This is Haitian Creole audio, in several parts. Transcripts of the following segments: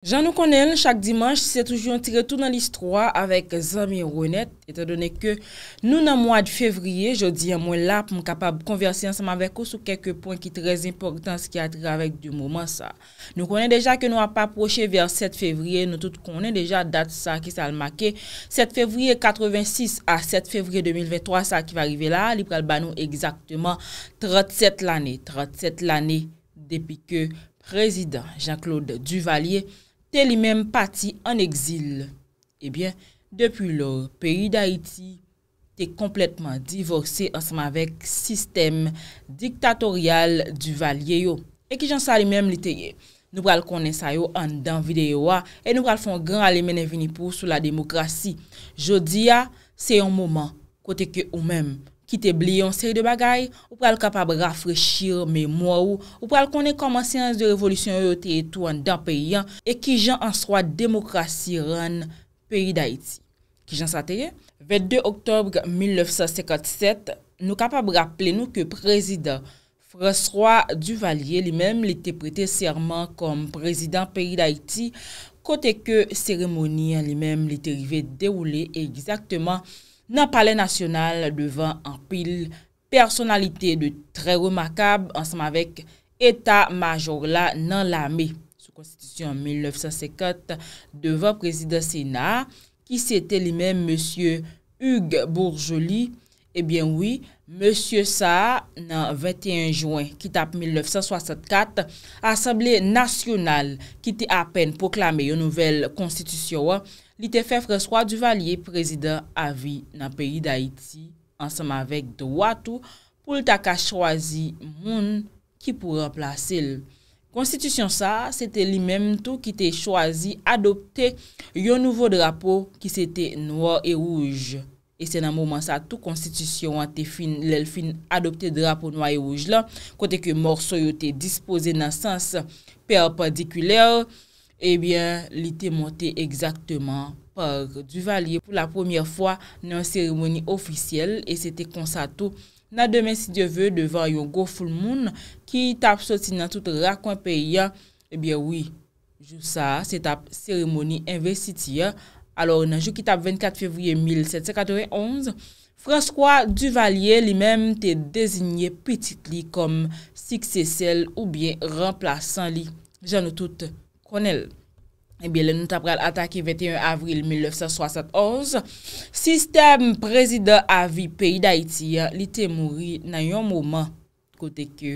Jan nou konen chak dimanj, se toujoun tiretou nan list 3 avek Zami Ronet, etan donen ke nou nan mwa di fevriye, jodi yon mwen lap mwen kapab konversi anseman vek ou sou keke pon ki trez importan se ki atri avek di mouman sa. Nou konen deja ke nou ap aproche ver 7 fevriye, nou tout konen deja dat sa ki sal make 7 fevriye 86 a 7 fevriye 2023 sa ki va rive la, li prel bano exaktman 37 l ane, 37 l ane depi ke prezident Jean-Claude Duvalier. Te li menm pati an exil. Ebyen, depu lor, peri da iti, te kompletman divorse ansman vek sistem diktatoryal du valye yo. E ki jan sa li menm li te, nou pral konen sa yo an dan videyo wa, e nou pral fon gran alemen evini pou sou la demokrasi. Jodi ya, se yon mouman, kote ke ou menm. ki te bli yon seri de bagay, ou pral kapab rafrechir me mwa ou, ou pral konen koman seans de revolusyon yo te etou an dan periyan, e ki jan answa demokrasi ran peri da iti. Ki jan sa te ye? 22 oktobre 1957, nou kapab rappele nou ke prezident François Duvalier li menm li te prete serman kon prezident peri da iti, kote ke seremoni li menm li te rive deroule egzaktman nan pale nasyonal devan anpil personalite de tre remakab ansama vek etat major la nan la me. Sou konstitisyon 1954 devan prezident Sena ki se te li men Monsie Hug Bourjoli, e eh bien oui, Monsie Sa nan 21 Jouen ki tap 1964, asable nasyonal ki te apen poklame yo nouvel konstitisyonwa, li te fef reswa du valye prezident avi nan peri da iti ansama vek do atou pou l tak a chwazi moun ki pou replase l. Konstitusyon sa, sete li menm tou ki te chwazi adopte yo nouvo drapo ki sete noua e rouj. E se nan mouman sa tou konstitusyon an te fin l el fin adopte drapo noua e rouj la kote ke morso yo te dispose nan sens perpadiküler, ebyen eh li te monte ekzakteman par Duvalier pou la pwemye fwa nan seremoni ofisyele e se te konsato nan demen si dieve devan yon Go Full Moon ki tap soti nan tout rakon peye ebyen eh wii, jou sa se tap seremoni enve siti alor nan jou ki tap 24 fevriye 1791 Franskwa Duvalier li men te dezignye petit li kom sikse sel ou byen rempla san li, jan nou tout Konel, e eh bie le nou tap ral atake 21 avril 1971, sistem prezident avi peyi da iti li te mouri nan yon mouman kote ke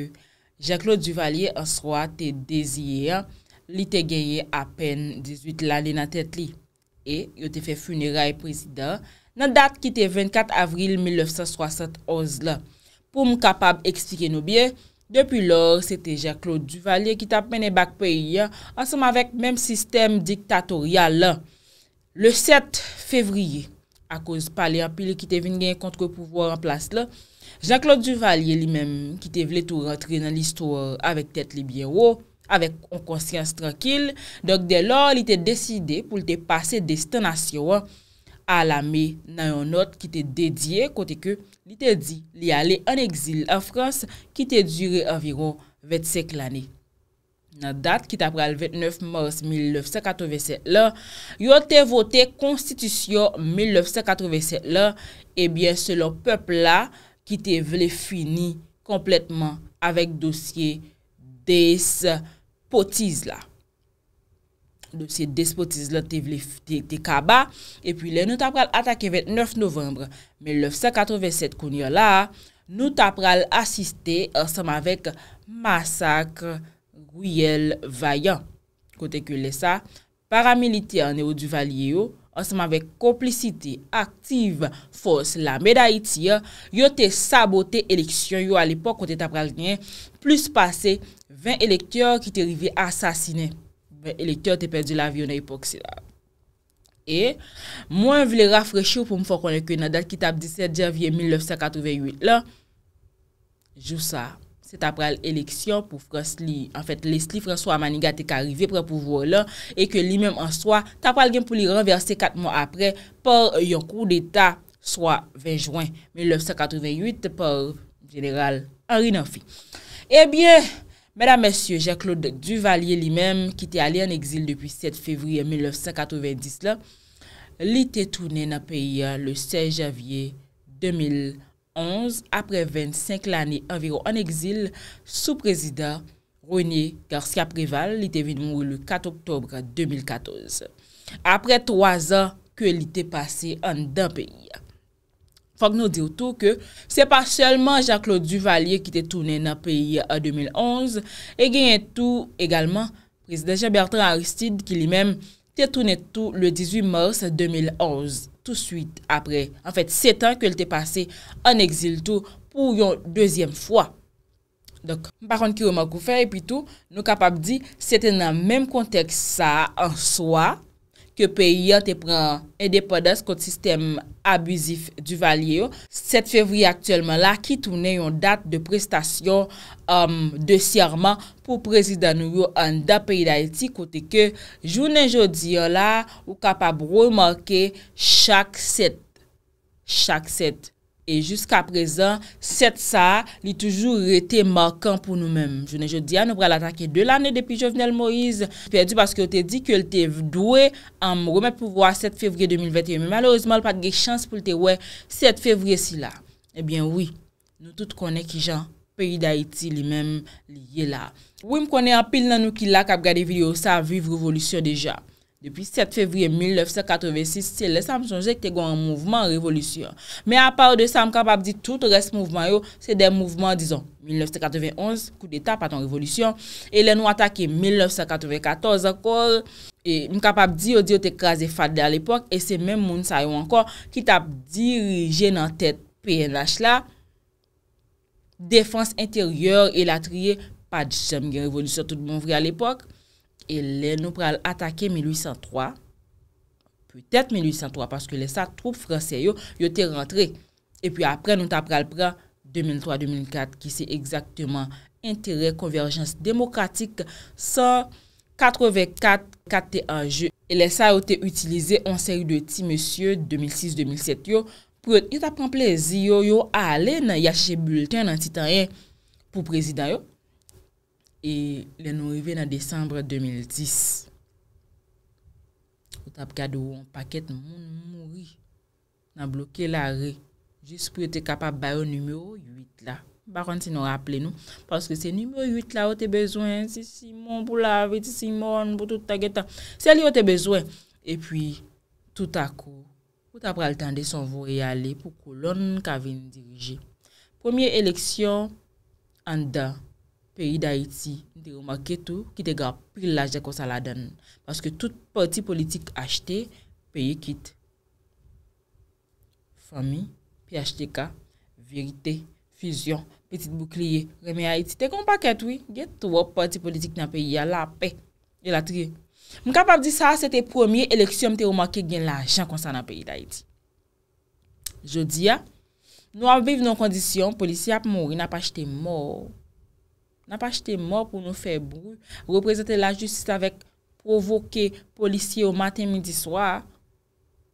Jacques-Claude Duvalier aswa te dezir li te geye apen 18 lali nan tet li. E, yo te fe funera e prezident nan dat ki te 24 avril 1971 la. Pou m kapab ekstike nou bie, Depi lor, se te Jean-Claude Duvalier ki te ap mene bak peyi ansem avèk mèm sistem diktatorial la. Le 7 fevriye, a koz pali apil ki te vin gen kontre pouvoir an plas la, Jean-Claude Duvalier li mèm ki te vle tou rentre nan listou avèk tèt libyè wò, avèk on konsyans trakil, dok de lor li te deside pou l te pase destanasyon an. Alame nan yon not ki te dedye kote ke li te di li ale an exil an Frans ki te dure anviron 25 lani. Nan dat ki ta pral 29 mars 1987 la, yon te vote konstitusyon 1987 la, ebyen se lo pepl la ki te vle fini kompletman avèk dosye des potiz la. dosye despotize lè te vlif te kaba, epi lè nou tapral atake 29 novembre 1987 kon yo la, nou tapral asiste ansame avèk masakre Gouyel Vayan. Kote ke lè sa, paramilitè anè ou du valye yo, ansame avèk komplicite aktive fos la Medayitia, yo te sabote eleksyon yo alipok kote tapral gen, plus pase 20 elektyor ki te rive asasine. Elektyor te perdi la viyo na ipoksi la E Mwen vile rafrechou pou mwen fokone Kwen nadal ki tab 17 janvye 1988 la Jousa Se tap pral eleksyon pou Fransli Enfet lesli Fransoua Maniga te karive Pral pou vwo la E ke li menm ansoa Tap pral gen pou li renverse 4 moun apre Por yon kou d'eta Soa 20 juan 1988 Por general Henri Nafi Ebyen eh Mèdam mèsyou, Jacques-Claude Duvalier li mèm ki te alè an exil depi 7 fevri 1990 la, li te tounen an peyi le 6 javye 2011 apre 25 l'anè an virou an exil sou prezident Rony Garcia Preval li te vide mou li 4 oktobre 2014. Apre 3 an ke li te pase an dèm peyi ya. Fak nou diw tou ke se pa selman Jacques-Claude Duvalier ki te toune nan peyi a 2011 e genye tou egalman Prezident Jean-Bertrand Aristide ki li men te toune tou le 18 mars 2011. Tou suite apre. En fet, 7 an ke l te pase an exil tou pou yon deuxième fwa. Dok, mpa kont ki yo mwa kou fè epi tou nou kapap di se te nan menm konteks sa an soa ke peyi an te pren endepadans kont sistem abusif du valye yo. 7 fevri aktuelman la, ki toune yon dat de prestasyon um, de siyarman pou prezidanyo yo an da peyi da eti, kote ke jounen jodi yo la, ou kapab remarke chak set, chak set. E jusqu'a prezen, set sa li toujou rete makan pou nou men. Je ne je di an nou pral atake de lanen depi jovenel Moïse. Pe edu paske ou te di ke ou lte dwe an mou reme pou vwa set fevri 2021. Malouzman l pat ge chans pou lte wè set fevri si la. Ebyen oui, nou tout konen ki jan peri d'Haïti li men li ye la. Oui m konen apil nan nou ki la kap gade video sa Vivrevolution deja. Depi 7 fevri 1986, se le sa m sonje ki te gwa m mouvman revolutyon. Me a par de sa m kapap di tout res mouvman yo, se de m mouvman dison 1991, kou de ta paton revolutyon, e le nou atake 1994 akor, e m kapap di yo di yo te kaze fade al epok, e se men moun sa yo ankon ki tap dirije nan tet PNH la, defans interyor e latriye pati se m gen revolutyon tout m mouvman al epok, E lè nou pral atake 1803, pwetèt 1803, paske lè sa troupe fransè yo, yo te rentre. E pwè apren nou ta pral pran 2003-2004, ki se ekzakteman interè, konverjans, demokratik, 184 kate anje. E lè sa yo te utilize ansè yu de ti monsye 2006-2007 yo, pwè yon ta pran plezi yo yo a ale nan yache bulten nan titanye pou prezidanyo. E lè nou revè nan désembre 2010. O tap kado woun pakèt moun moun moui nan blokè la re. Jis pou yote kapap bayon numèro 8 la. Bakwant se nou rappelè nou. Paske se numèro 8 la wote bezwen. Si Simon pou la viti Simon pou tout ta getan. Se li wote bezwen. E pwi tout a kou. O tap pral tande son vore yale pou koulon kavin dirije. Premier eleksyon an dan. Peri d'Haïti, mi te roma ketou ki te gar pril laje kon sa la dan. Paske tout parti politik achete, peri kit. Fami, pi achete ka, virite, fusion, petit bukleye, reme Haïti. Tekon paketoui, getou wop parti politik nan peri ya lape. Ya la e tre. Mkapap di sa, se te premier eleksyon mi te roma ke gen lajan kon sa nan peri d'Haïti. Jodi ya, nou aviv nan kondisyon, polisi ap mori na pa achete mori. nan pa chete mò pou nou fè brouj, reprezentè la jutsist avèk provokè polisye ou matè midi swa,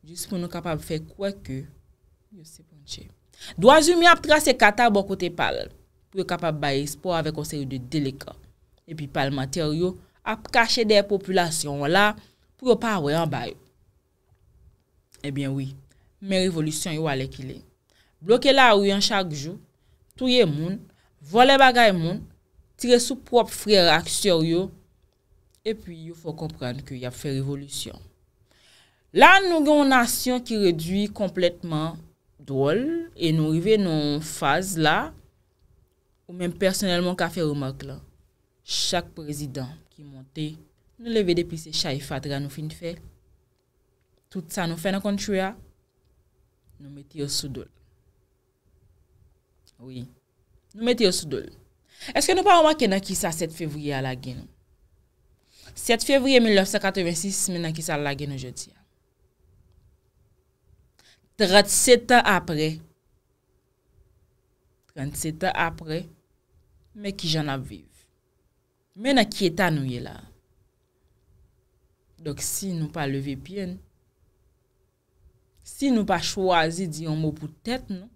juts pou nou kapab fè kouè kè, yo se penche. Do a zi mi ap trase kata bon kote pal, pou yo kapab baye ekspo avèk konsey yo de delekan, epi pal mater yo ap kache de popoulasyon wala, pou yo pa wè an baye. Ebyen eh wè, men revolusyon yo alekile. Bloke la wè an chak jou, touye moun, vole bagay moun, tire sou prop frer ak syor yo, epi yo fò kompran ki yo yap fè revolisyon. La nou gen yon asyon ki redwi kompletman dool, e nou rive nou faz la, ou men personelman ka fè remak la, chak prezident ki monte, nou leve depise chay fatra nou fin fè, tout sa nou fè nan kontru ya, nou meti yo sou dool. Oui, nou meti yo sou dool. Eske nou pa wakè nan ki sa 7 fevriye ala gen nou? 7 fevriye 1986 men nan ki sa ala gen nou joti ya. 37 an apre, 37 an apre, men ki jan ap viv. Men nan ki etan nou ye la. Dok si nou pa leve pien, si nou pa chwazi diyon mou pou tèt nou,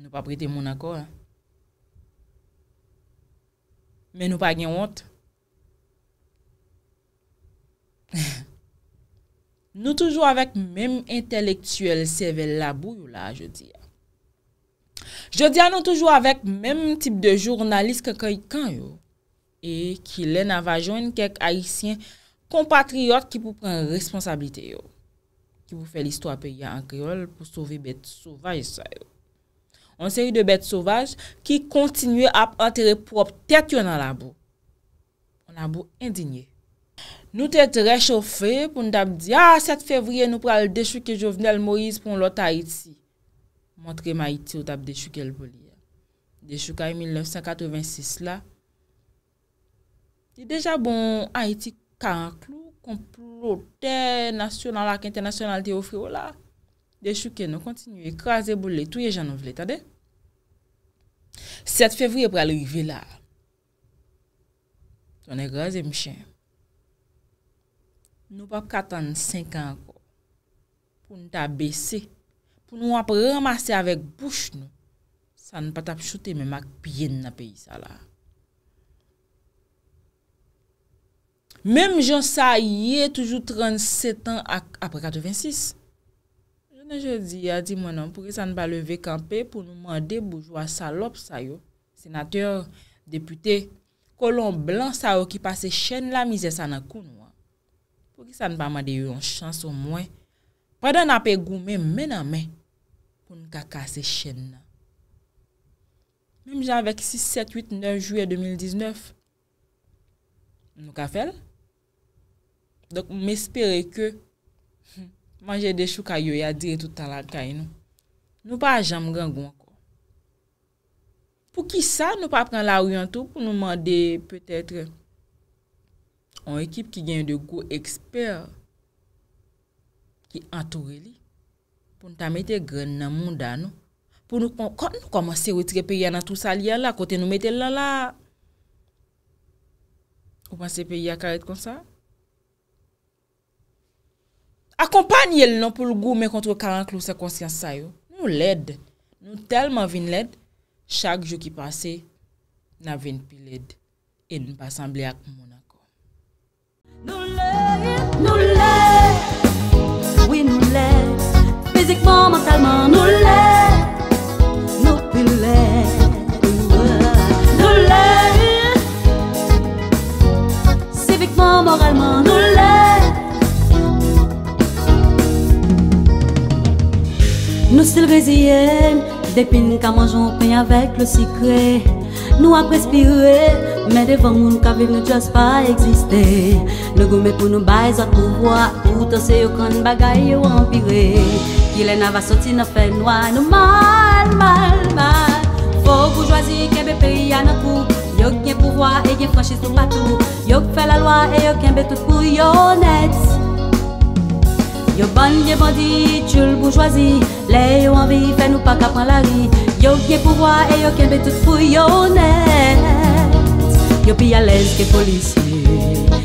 Nou pa prete moun akor. Men nou pa gen wot. Nou toujou avèk mèm intelektuel sevel labou yo la, jodi ya. Jodi ya nou toujou avèk mèm tip de jurnalist ke kèy kan yo. E ki lè nan vajoun kèk aisyen kompatri yo ki pou pren responsabilite yo. Ki pou fè l'isto apè ya akriol pou souvi bet souvay sa yo. An seri de bete sauvaj ki kontinye ap antere prop tet yon an la bou. An la bou indinye. Nou tete rechofre pou nou tab di, ah, set fevriye nou pral deshu ke jo vne al Moïse pou nou lota Haiti. Montre ma Haiti ou tab deshu ke l boli. Deshu ka yon 1986 la. Ti deja bon, Haiti ka an klou, konpou lote nasyonal ak internasyonal te ofre o la. Deshu ke nou kontinye ekraze boli touye janon vle tade. 7 fevri apre alo yive la, ton e gazem chen, nou pa 45 an anko pou nou ta besi, pou nou ap ramase avèk bouch nou, sa nou pa tap chote men mak piyen na peyi sa la. Mem jonsa yè toujou 37 an apre 86. Anje di, a di mwen an, pou ki san ba leve kampe pou nou mande boujwa salop sa yo, senateur, depute, kolon blan sa yo ki pase chen la mize sa nan kou nou an. Pou ki san ba mande yo yon chanso mwen, praden apè gou men menan men pou nou kakase chen la. Mèm jan avèk 6, 7, 8, 9 juye 2019, nou ka fel. Dok mè espere ke... Hmm, manje de chou kayo ya dire toutan la kay nou. Nou pa a jam gangou anko. Pou ki sa nou pa pran la ou yon tou pou nou mande peut-etre an ekip ki gen yon de go eksper ki antoure li pou nou ta mette gren nan moun dan nou. Pou nou kon, kon nou komanse wetre pe ya nan tout sa liya la kote nou mette lala ou panse pe ya karet kon sa. Akompany el nan pou l gou men kontre 40 lou se konsyans sayo. Nou led. Nou telman vin led. Chak jou ki pase, nan vin pil led. E nan pa asamble ak moun akon. Sivikman moralman. Nous sylvésiennes, depuis nous qu'à mangeons pain avec le secret. Nous avons respiré, mais devant nous qu'à pas exister. Nous gommons pour nous baisser à pouvoir, tout c'est bagaille ou empiré. Qu'il est fait noir, nous mal, mal, mal. Faut bourgeoisie, des pays à Yo pouvoir et tout partout. Yo fait la loi et yo tout pour Yo bonne bandit, tu bourgeoisie. Le yo anvi fè nou pa kap an la ri Yo ki pou vwa e yo ke mbe tout pou yo nè Yo pi alez ke polisye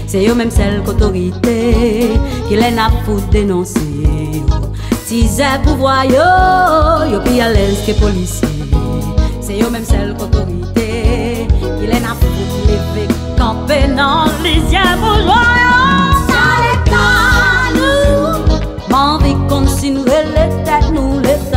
Se yo mèm sel kotorite Ki lè na pou denonse yo Si zè pou vwa yo Yo pi alez ke polisye Se yo mèm sel kotorite Ki lè na pou leve Kampè nan flisye pou jwa yo Sa le kalou M'anvi kont si nou ele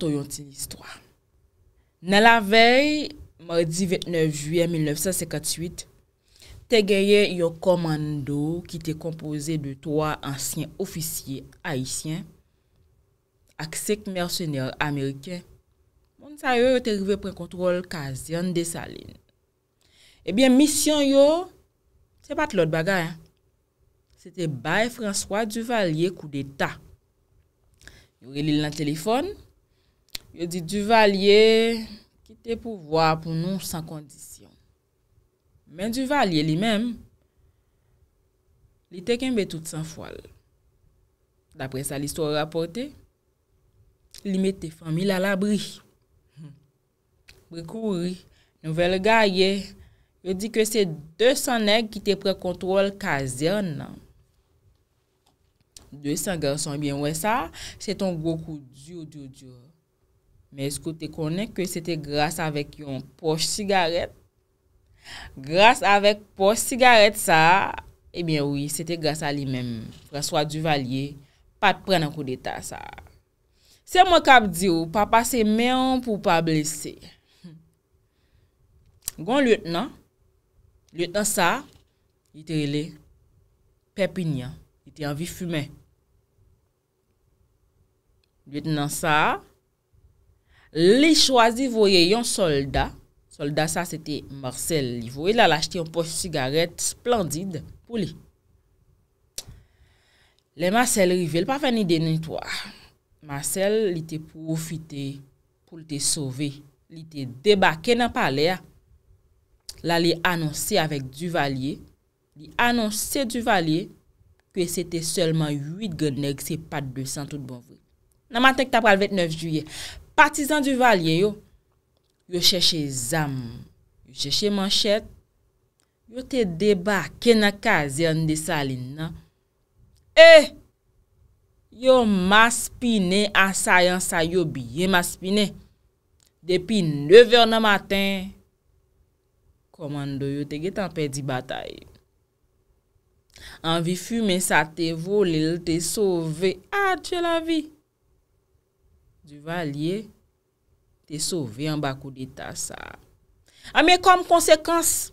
to yon tin istwa. Nè la vey, mardi 29 juyen 1958, te geye yon komando ki te kompoze de 3 ansyen ofisye aisyen aksek mersenèr Amerike. Moun sa yon te rive prekontrol Kazian de Saline. Ebyen, eh misyon yon se pat lot bagay. Sete Baye François Duvalier kou de ta. Yon relil nan telefon, Yo di duvalye ki te pouvoa pou nou san kondisyon. Men duvalye li menm, li te kenbe tout san fwal. Dapre sa listo rapote, li me te fami la labri. Brikouri, nouvel gaye, yo di ke se 200 neg ki te prekontrol kazyon nan. 200 gerson bien we sa, se ton goku djou djou djou. Men eskou te konen ke se te gras avèk yon poch sigaret? Gras avèk poch sigaret sa, ebyen eh wè, se te gras alè mèm. François Duvalier, pat pren an kou de ta sa. Se mò kap di ou, papa se mè an pou pa blese. Hmm. Gon lèt nan? Lèt nan sa? Y te lè? Pepinyan. Y te anvi fume. Lèt nan sa? Li chwazi voye yon solda, solda sa se te Marcel li voye, la la chete yon poch sigaret splandid pou li. Le Marcel rive, li pa fè ni deni to. Marcel li te profite pou li te sove, li te debake nan pale a. La li anonsi avèk Duvalier, li anonsi Duvalier kwe se te selman 8 gèdnèk se pat 200 tout bon vè. Nan mante k tap pral 29 juye, pè. Patizan di valye yo, yo chèche zam, yo chèche manchète, yo te deba kè na kaze an de salin nan. E, yo mas pine asayan sayo bi, yo mas pine. Depi 9 an na matin, komando yo te getan pedi batay. An vi fume sa te vole, te sove, adje la vi. Du valye te sove yon ba kou de ta sa. A mi kon konsekans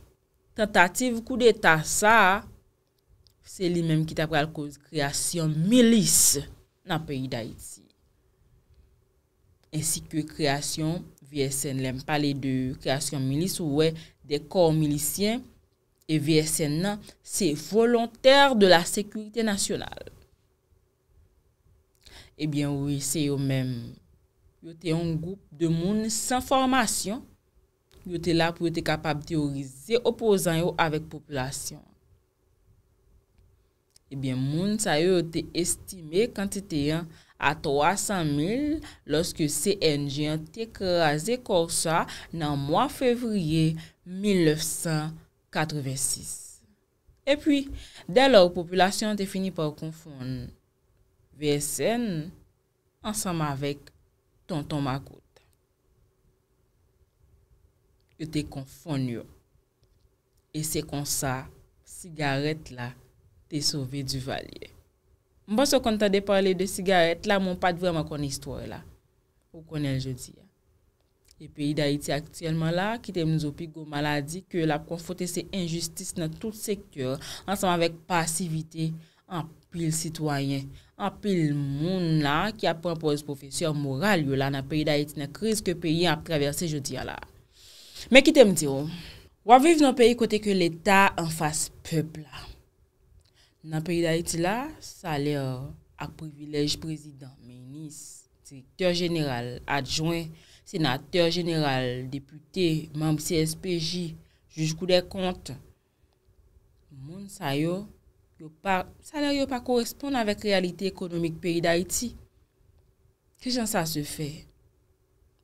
tentative kou de ta sa, se li menm ki ta pral kou kreasyon milis nan peyi da iti. Ensi kwe kreasyon VSN, lèm pale de kreasyon milis ou we de kor milisyen, e VSN nan se volontèr de la sekwite nasyonal. Ebyen eh ou se yo menm, yote yon goup de moun san formasyon, yote la pou yote kapab teorize opozan yo avèk populasyon. Ebyen moun sa yote estime kantite yon a 300.000 loske CNG yon te kreaze korsa nan moun fevriye 1986. Epyi, de lor populasyon te fini pa konfon VSN ansam avèk Ton ton ma koute. Yo te kon fon yo. E se kon sa, sigaret la, te sove du valye. Mba so kon ta de pale de sigaret la, moun pat vreman kon istwoy la. Ou kon el je di ya. E peyi da iti aktiyenman la, ki te mnizopi gomala di, ke la kon fote se injustis nan tout se kyor, ansanman vek pasivite, an plil sitwayen, apil moun la ki ap propose profesyon moral yo la nan peri da iti nan kriz ke peri ap traverse jodi ya la. Mè ki te m diyo, waviv nan peri kote ke l'Etat an fase pepl la. Nan peri da iti la, salè a privilej prezidant, menis, direktor general, adjouen, senatèr general, deputè, mèmbe CSPJ, juj kou de kont, moun sa yo... yo pa, salaryo pa koresponde avèk realite ekonomik peyi da iti. Kè jan sa se fè?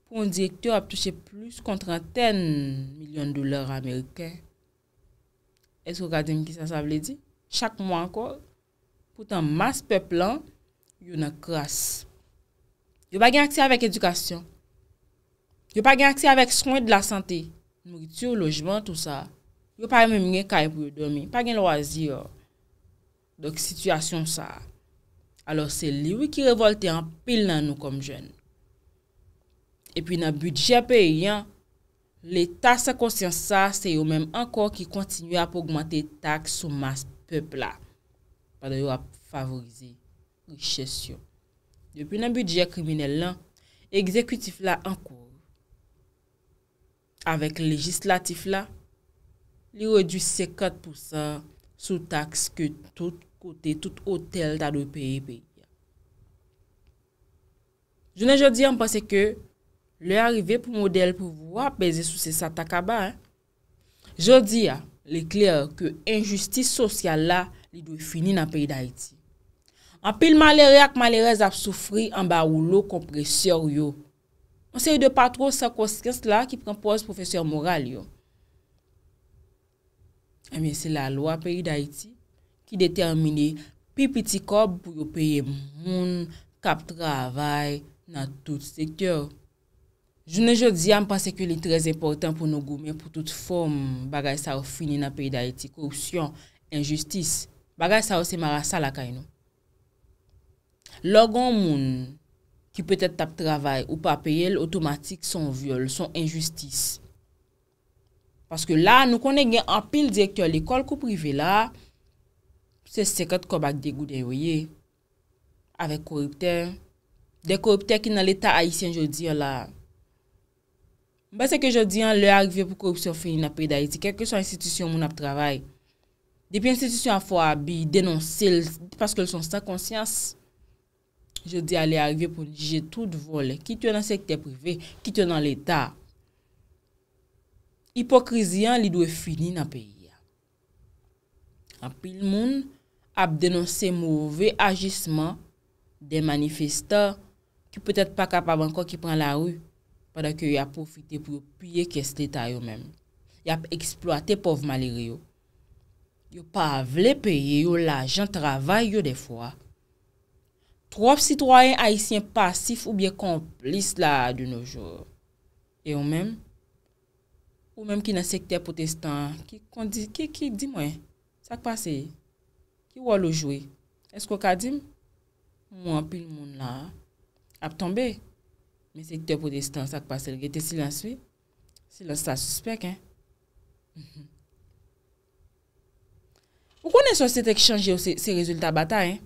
Poun direktor ap touche plus kontran ten milyon doler Amerikè. Esko gadi mki sa sa vle di? Chak mwa ankor, poutan mas peplan, yo nan kras. Yo pa gen aksè avèk edukasyon. Yo pa gen aksè avèk soin de la santè, mwiti ou lojman tout sa. Yo pa gen mwen mwen kaj pou yo domi. Yo pa gen lo azi yo. Dok, situasyon sa a. Alors, se liwi ki revolte an pil nan nou kom jen. E pi nan budje pe yon, le tas sa konsyans sa, se yo menm ankor ki kontinu ap augmante taks sou mas pepla. Padre yo ap favorize richesyo. Depi nan budje kriminelle lan, ekzekutif la ankor. Awek legislatif la, li rodu se 4% sou taks ke tout kote tout otel ta dwe peyi peyi. Jounen jodi anpase ke, le arive pou model pou vwa peze sou se satakaba, jodi an, le kler ke injustis sosyal la, li dwe fini nan peyi da iti. Anpil malere ak malere ap soufri, anba ou lo kompresyor yo. Anse yon de patro sa koskens la, ki prempose profesyon moral yo. Emen eh se la lwa peyi da iti, ki determine pi piti kob pou yo peye moun kap travay nan tout sektyor. Jounen jodi am pase ke li trez importan pou nou goumen pou tout fom bagay sa ou finin nan peyi da eti korupsyon, enjustis, bagay sa ou se marasa la kay nou. Logon moun ki petet tap travay ou pa peye l otomatik son vyole, son enjustis. Paske la nou konen gen apil dektyor li kol ko prive la, Se sekat kobak degou den yoye. Awe korupte. De korupte ki nan leta haisyen jodi yola. Mba se ke jodi yon le arive pou korupsyon finin api da iti. Kèkè son institisyon moun ap travay. Depi institisyon an fo a bi denonsil. Paske l son sa konsyans. Jodi yon le arive pou lige tout vol. Ki twen nan sekte privé. Ki twen nan leta. Hipokrizyon li dwe finin api yon. An pil moun. ap denonsè mouvè ajisman de manifestè ki pètè pa kapab ankon ki pran la rou padè ki yo ap profite pou yo piye kestè ta yo mèm. Yo ap eksploate pov maliri yo. Yo pa vle peye yo la jan travay yo de fwa. Trof sitwoyen aisyen pasif ou bie komplis la di nou jò. Yo mèm, yo mèm ki nan sekte protestan ki kondi, ki, ki, di mwen? Sa k pasè yo? Ki wò lò jwè? Esk wò kadim? Mwen apil moun la. Aptombe. Mwen sekte pou destans akpase lge te silans wè. Silans sa suspek. Mhm. Ou konen sosite ki chanje ou se rezultat batay?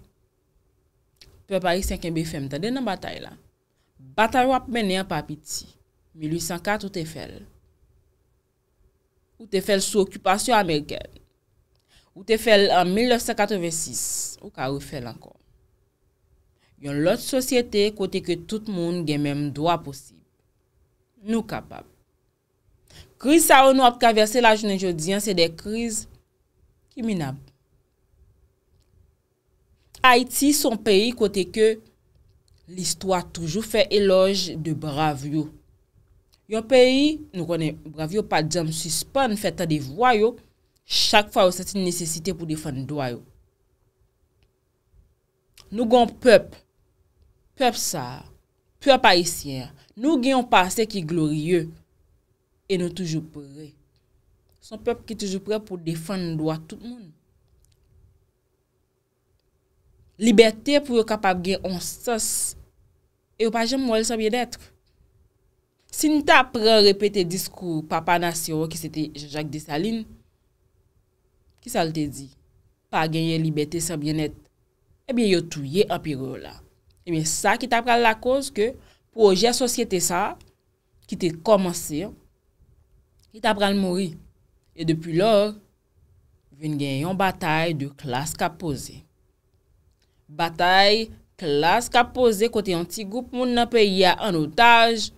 Prepari 5MFM ta den nan batay la. Batay wap menen papiti. 1804 ou te fel. Ou te fel sou okupasyon Amerikev. Ou te fel an 1986, ou ka ou fel ankon. Yon lot sosyete kote ke tout moun gen men mdwa posib. Nou kapab. Kriz sa ou nou ap kaverse la jounen jodiyan, se de kriz kiminab. Haiti son peyi kote ke l'istwa toujou fe eloj de bravyo. Yon peyi nou konen bravyo pa djam suspan fetan de vwayo, chak fwa ou sati nesesite pou defan dwa yo. Nou gwen pep, pep sa, pep aisyen, nou gen yon pase ki glorie, e nou toujou pre. Son pep ki toujou pre pou defan dwa tout moun. Liberté pou yo kapap gen onsos, e yo pa jen mwole sa bie detre. Si nou ta apre repete diskou, papa nasi yo ki sete Jacques Dessalines, Ki sa l te di, pa genye libetè sa byenèt, ebyen eh yo touye apiro eh la. Ebyen sa ki ta pral la koz ke proje sosyete sa, ki te komanse, ki ta pral mori. E depi lor, ven genyon batay de klas ka pose. Batay, klas ka pose, kote yon ti goup moun nan pe yon anotaj,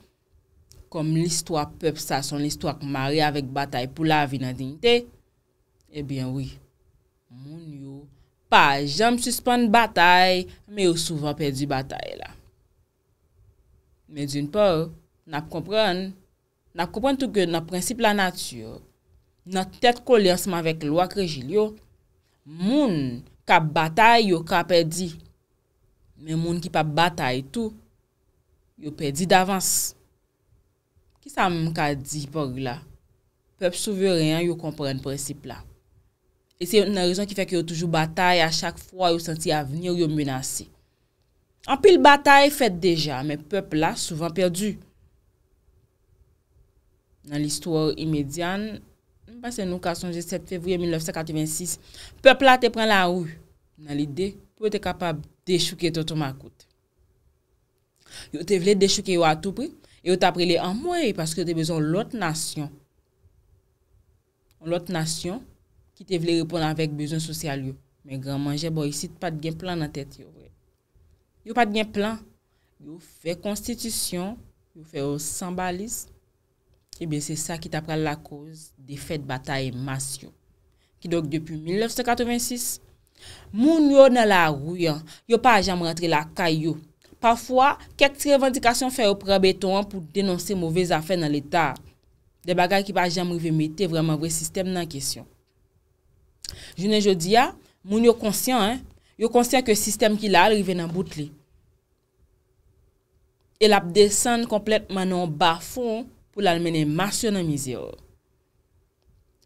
kom l istwa pep sa son l istwa k marè avèk batay pou la vi nan dinitey, Ebyen eh wè, moun yo pa jèm suspèn batay me yo souvan pedi batay la. Med yon por, nap komprèn, nap komprèn tout gèd nan prinsip la natyò, nan tèt kolè asman vek lwa krejil yo, moun ka batay yo ka pedi, men moun ki pa batay tou, yo pedi davans. Ki sa mèm ka di por la, pep souve rèyan yo komprèn prinsip la. E se yon nan rezon ki fek yo toujou batay a chak fwa yo senti avenir yo menase. An pil batay fet deja, men pepl la souvan perdu. Nan l'istouor imedyan, nan l'passe nou kasonje 7 fevri 1956, pepl la te pren la ou nan l'ide pou yo te kapab deshuki totom akout. Yo te vle deshuki yo atou pri, e yo te apri le an mwenye paske yo te bezon lot nasyon. Lot nasyon, Ki te vle repon anvek bezon sosyal yo. Men gran manje, boy, sit pa dgen plan nan tèt yo. Yo pa dgen plan. Yo fè konstitisyon. Yo fè yo sambaliz. Ebe, se sa ki ta pral la koz de fèd batae mas yo. Ki dok depu 1986. Moun yo nan la rouyan. Yo pa jam rentre la kayo. Pafwa, ket revendikasyon fè yo pran beton an pou denonsè mouvez afè nan l'Etat. De bagay ki pa jam rive metè vreman vwe sistem nan kesyon. Jounen jodi ya, moun yo konsyen, yo konsyen ke sistem ki lal rive nan bout li. El ap desen kompletman nan ba fon pou lal mene masyonan mizi yo.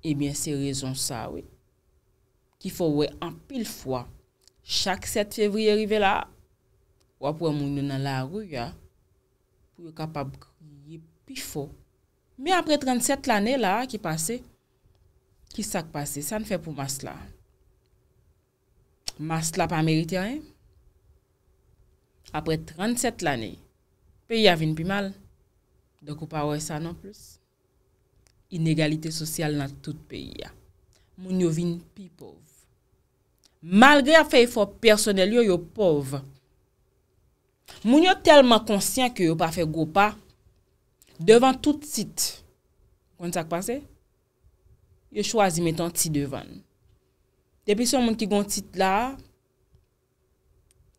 Ebyen eh se rezon sa we, ki fo we an pil fwa. Chak 7 fevri rive la, wapwe moun yo nan la ruy ya, pou yo kapab kouye pi fo. Me apre 37 lane la ki pase, Ki sak pase, sa n fe pou mas la. Mas la pa merite re. Apre 37 l ane, peyi a vin pi mal. Dok ou pa ou e sa nan plus. Inegalite sosyal nan tout peyi a. Moun yo vin pi pov. Malgre a fey fo personel yo, yo pov. Moun yo telman konsyen ke yo pa fey gopa, devan tout sit. Kon sak pase? Moun yo se. yo chwazi metan ti devan. Depi son moun ki gantit la,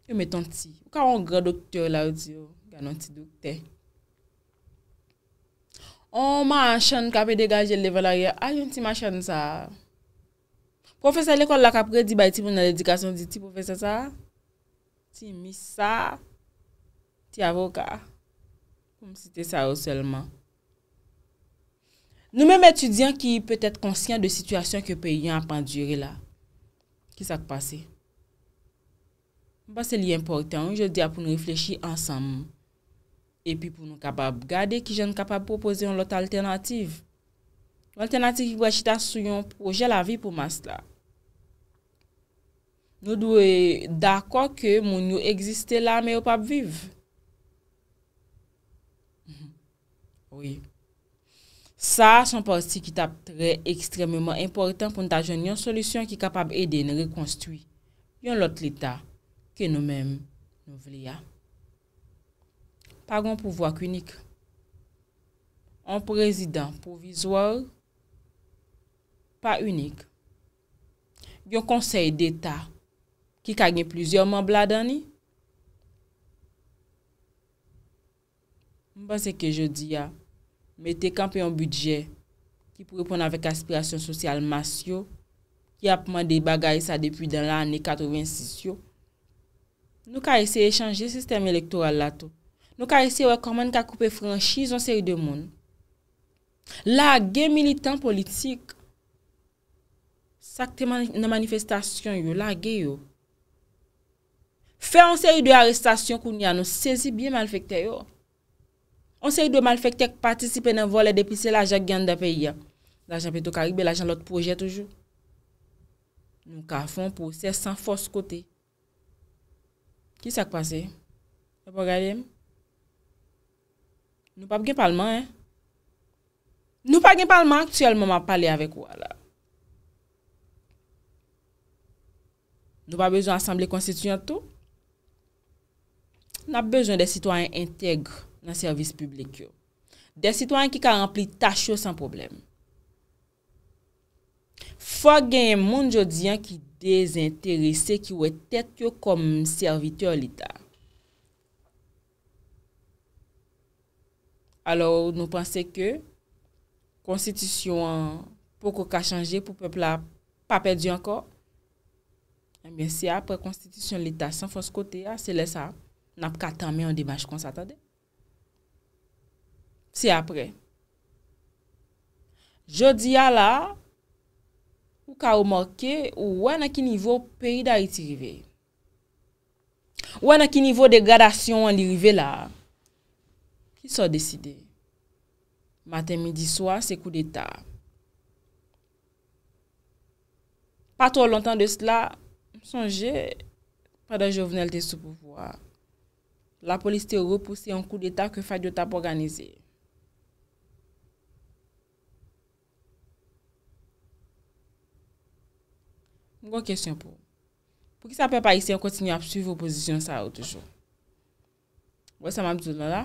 yo metan ti. Ou ka wong gra doktor la ou di yo, oh, ganon ti doktor. Ou man chan kape degaje level a ye, ah, a yon ti man chan sa. Profesa l'ekol la kapre, di bay ti pou nan edikasyon, di ti profesa sa, ti misa, ti avoka, pou msi te sa ou oh, selman. Nou menm etudyan ki peut ete konsyen de sitwasyon ke pe yon apandjure la. Ki sa k pasi? Mba se li important, je diya pou nou reflechi ansam. Epi pou nou kabab gade ki jen nou kabab propose yon lot alternatif. O alternatif ki wajita sou yon proje la vi pou mas la. Nou dwe dako ke moun nou egziste la me yo pap viv. Ouye. Sa son porsi ki tap tre ekstrememan important pou nou tajon yon solusyon ki kapab ede nou rekonstwi. Yon lot l'Etat ke nou men nou vle ya. Paron pou wak unik. An prezident pou vizor. Pa unik. Yon konsey d'Etat ki kage plizyoman bladan ni. Mba se ke je di ya. Metè kampè yon budget ki pou repon avèk aspirasyon sosyal mas yo, ki apman de bagay sa depi dan l'anè 86 yo. Nou ka eseye chanje sistem elektoral lato. Nou ka eseye rekoman ka koupe franchise yon seri de moun. La ge militant politik, sakte nan manifestasyon yo, la ge yo. Fè yon seri de arrestasyon koun yon, nou sezi biye manfekte yo. On se yi dwe mal fèk tèk patisipe nan volè depi se la jèk gyan dè pe yèp. La jèk pè tou karibè la jèk lòt projè toujou. Nou ka fon pou, se san fòs kote. Ki sa kwa se? Se pou gade m? Nou pa bè gen palman, he? Nou pa gen palman, aktyèlman m ap pale avèk wò la. Nou pa bezon asamble konstituyantou. Nou ap bezon de sitwanyen entègre. nan servis publik yo. De sitwany ki ka rempli tach yo san problem. Fwa gen yon moun jodyan ki dezinterese ki wè tet yo kom servit yo lita. Alors nou panse ke konstitisyon pou koka chanje pou pepla pa pedi anko. Mwen si apre konstitisyon lita san fons kote ya, se lè sa nan pou ka tanme yon dibaj kon sa tade. Se apre. Jodi a la, ou ka ou mokke, ou wè nan ki nivou peri da iti rive. Ou wè nan ki nivou de gradasyon an li rive la. Ki so deside. Maten midi soa, se kou de ta. Pa tro lontan de s'la, m sonje, prada jovenelte sou pouvoa. La polis te repouse yon kou de ta ke fad yo ta pou organizi. Kwa kèsyon pou? Pou ki sa pe pa isen kontinye ap suiv oposisyon sa ou toujou? Wè sa mabdou nan la?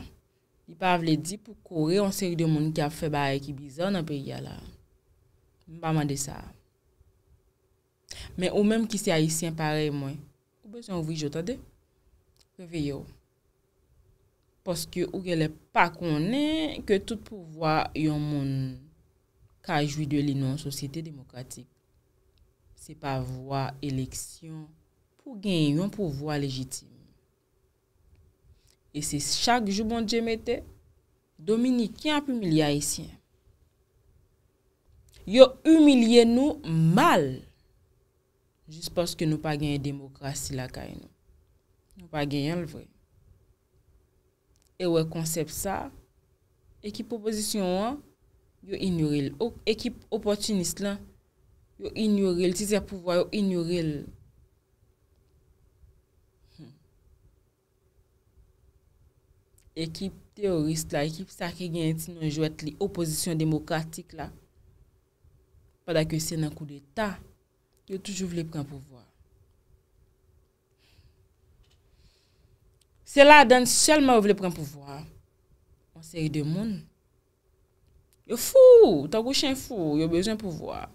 Y pa avle di pou kore an seri de moun ki ap febare ki bizan an pe yal la. Mba mande sa. Men ou mèm ki si a isen pare mwen. Kou bezan ou vijotade? Fè ve yo. Poske ou gelè pa konen ke tout pou vwa yon moun ka jwi de lino an sosyete demokratik. Se pa vwa, eleksyon, pou gen yon pou vwa lejitim. E se chak joubon djemete, Dominique yon apumilya e sien. Yo umilye nou mal, jis poske nou pa gen yon demokrasi la kay nou. Nou pa gen yon l vwe. E we konsep sa, ekip oposisyon an, yo inyoril ekip opotinis lan Yo inyoril, ti se pou vwa, yo inyoril. Ekip teorist la, ekip sa ki gen ti nan jwet li, oposisyon demokratik la, padak yo se nan kou de ta, yo toujou vle pren pou vwa. Se la dan selman vle pren pou vwa, on seri de moun. Yo fou, ta kou chen fou, yo bejwen pou vwa.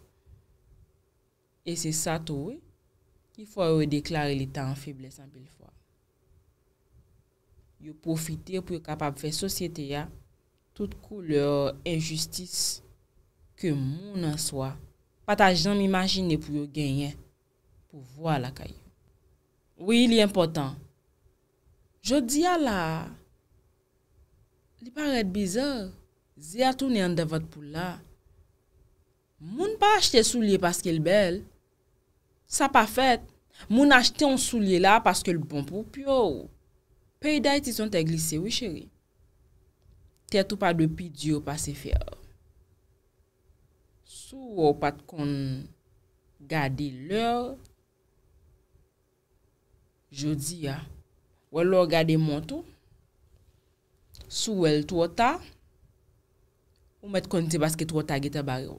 E se sa tou we, ki fwa we deklare li tan fible san pil fwa. Yo profite pou yo kapap fey sosyete ya, tout kou le injustis, ke moun an swa, pata jan m'imagine pou yo genyen, pou vwa la kaye. Oui, li important. Je di ya la, li paret bizar, zi a tou ni an devat pou la. Moun pa achete sou li paske l bel, Sa pa fèt, moun achte yon soulye la paske yon bon pou pyo ou. Pe yon day ti son te glise wè chèri. Tè tou pa dè pi diyo pase fè ou. Sou wè ou pat kon gade lè ou. Jodi ya, wè lò gade mwot ou. Sou wè lè tou wot a. Ou mèt kon ti baske tou wot a gite bari ou.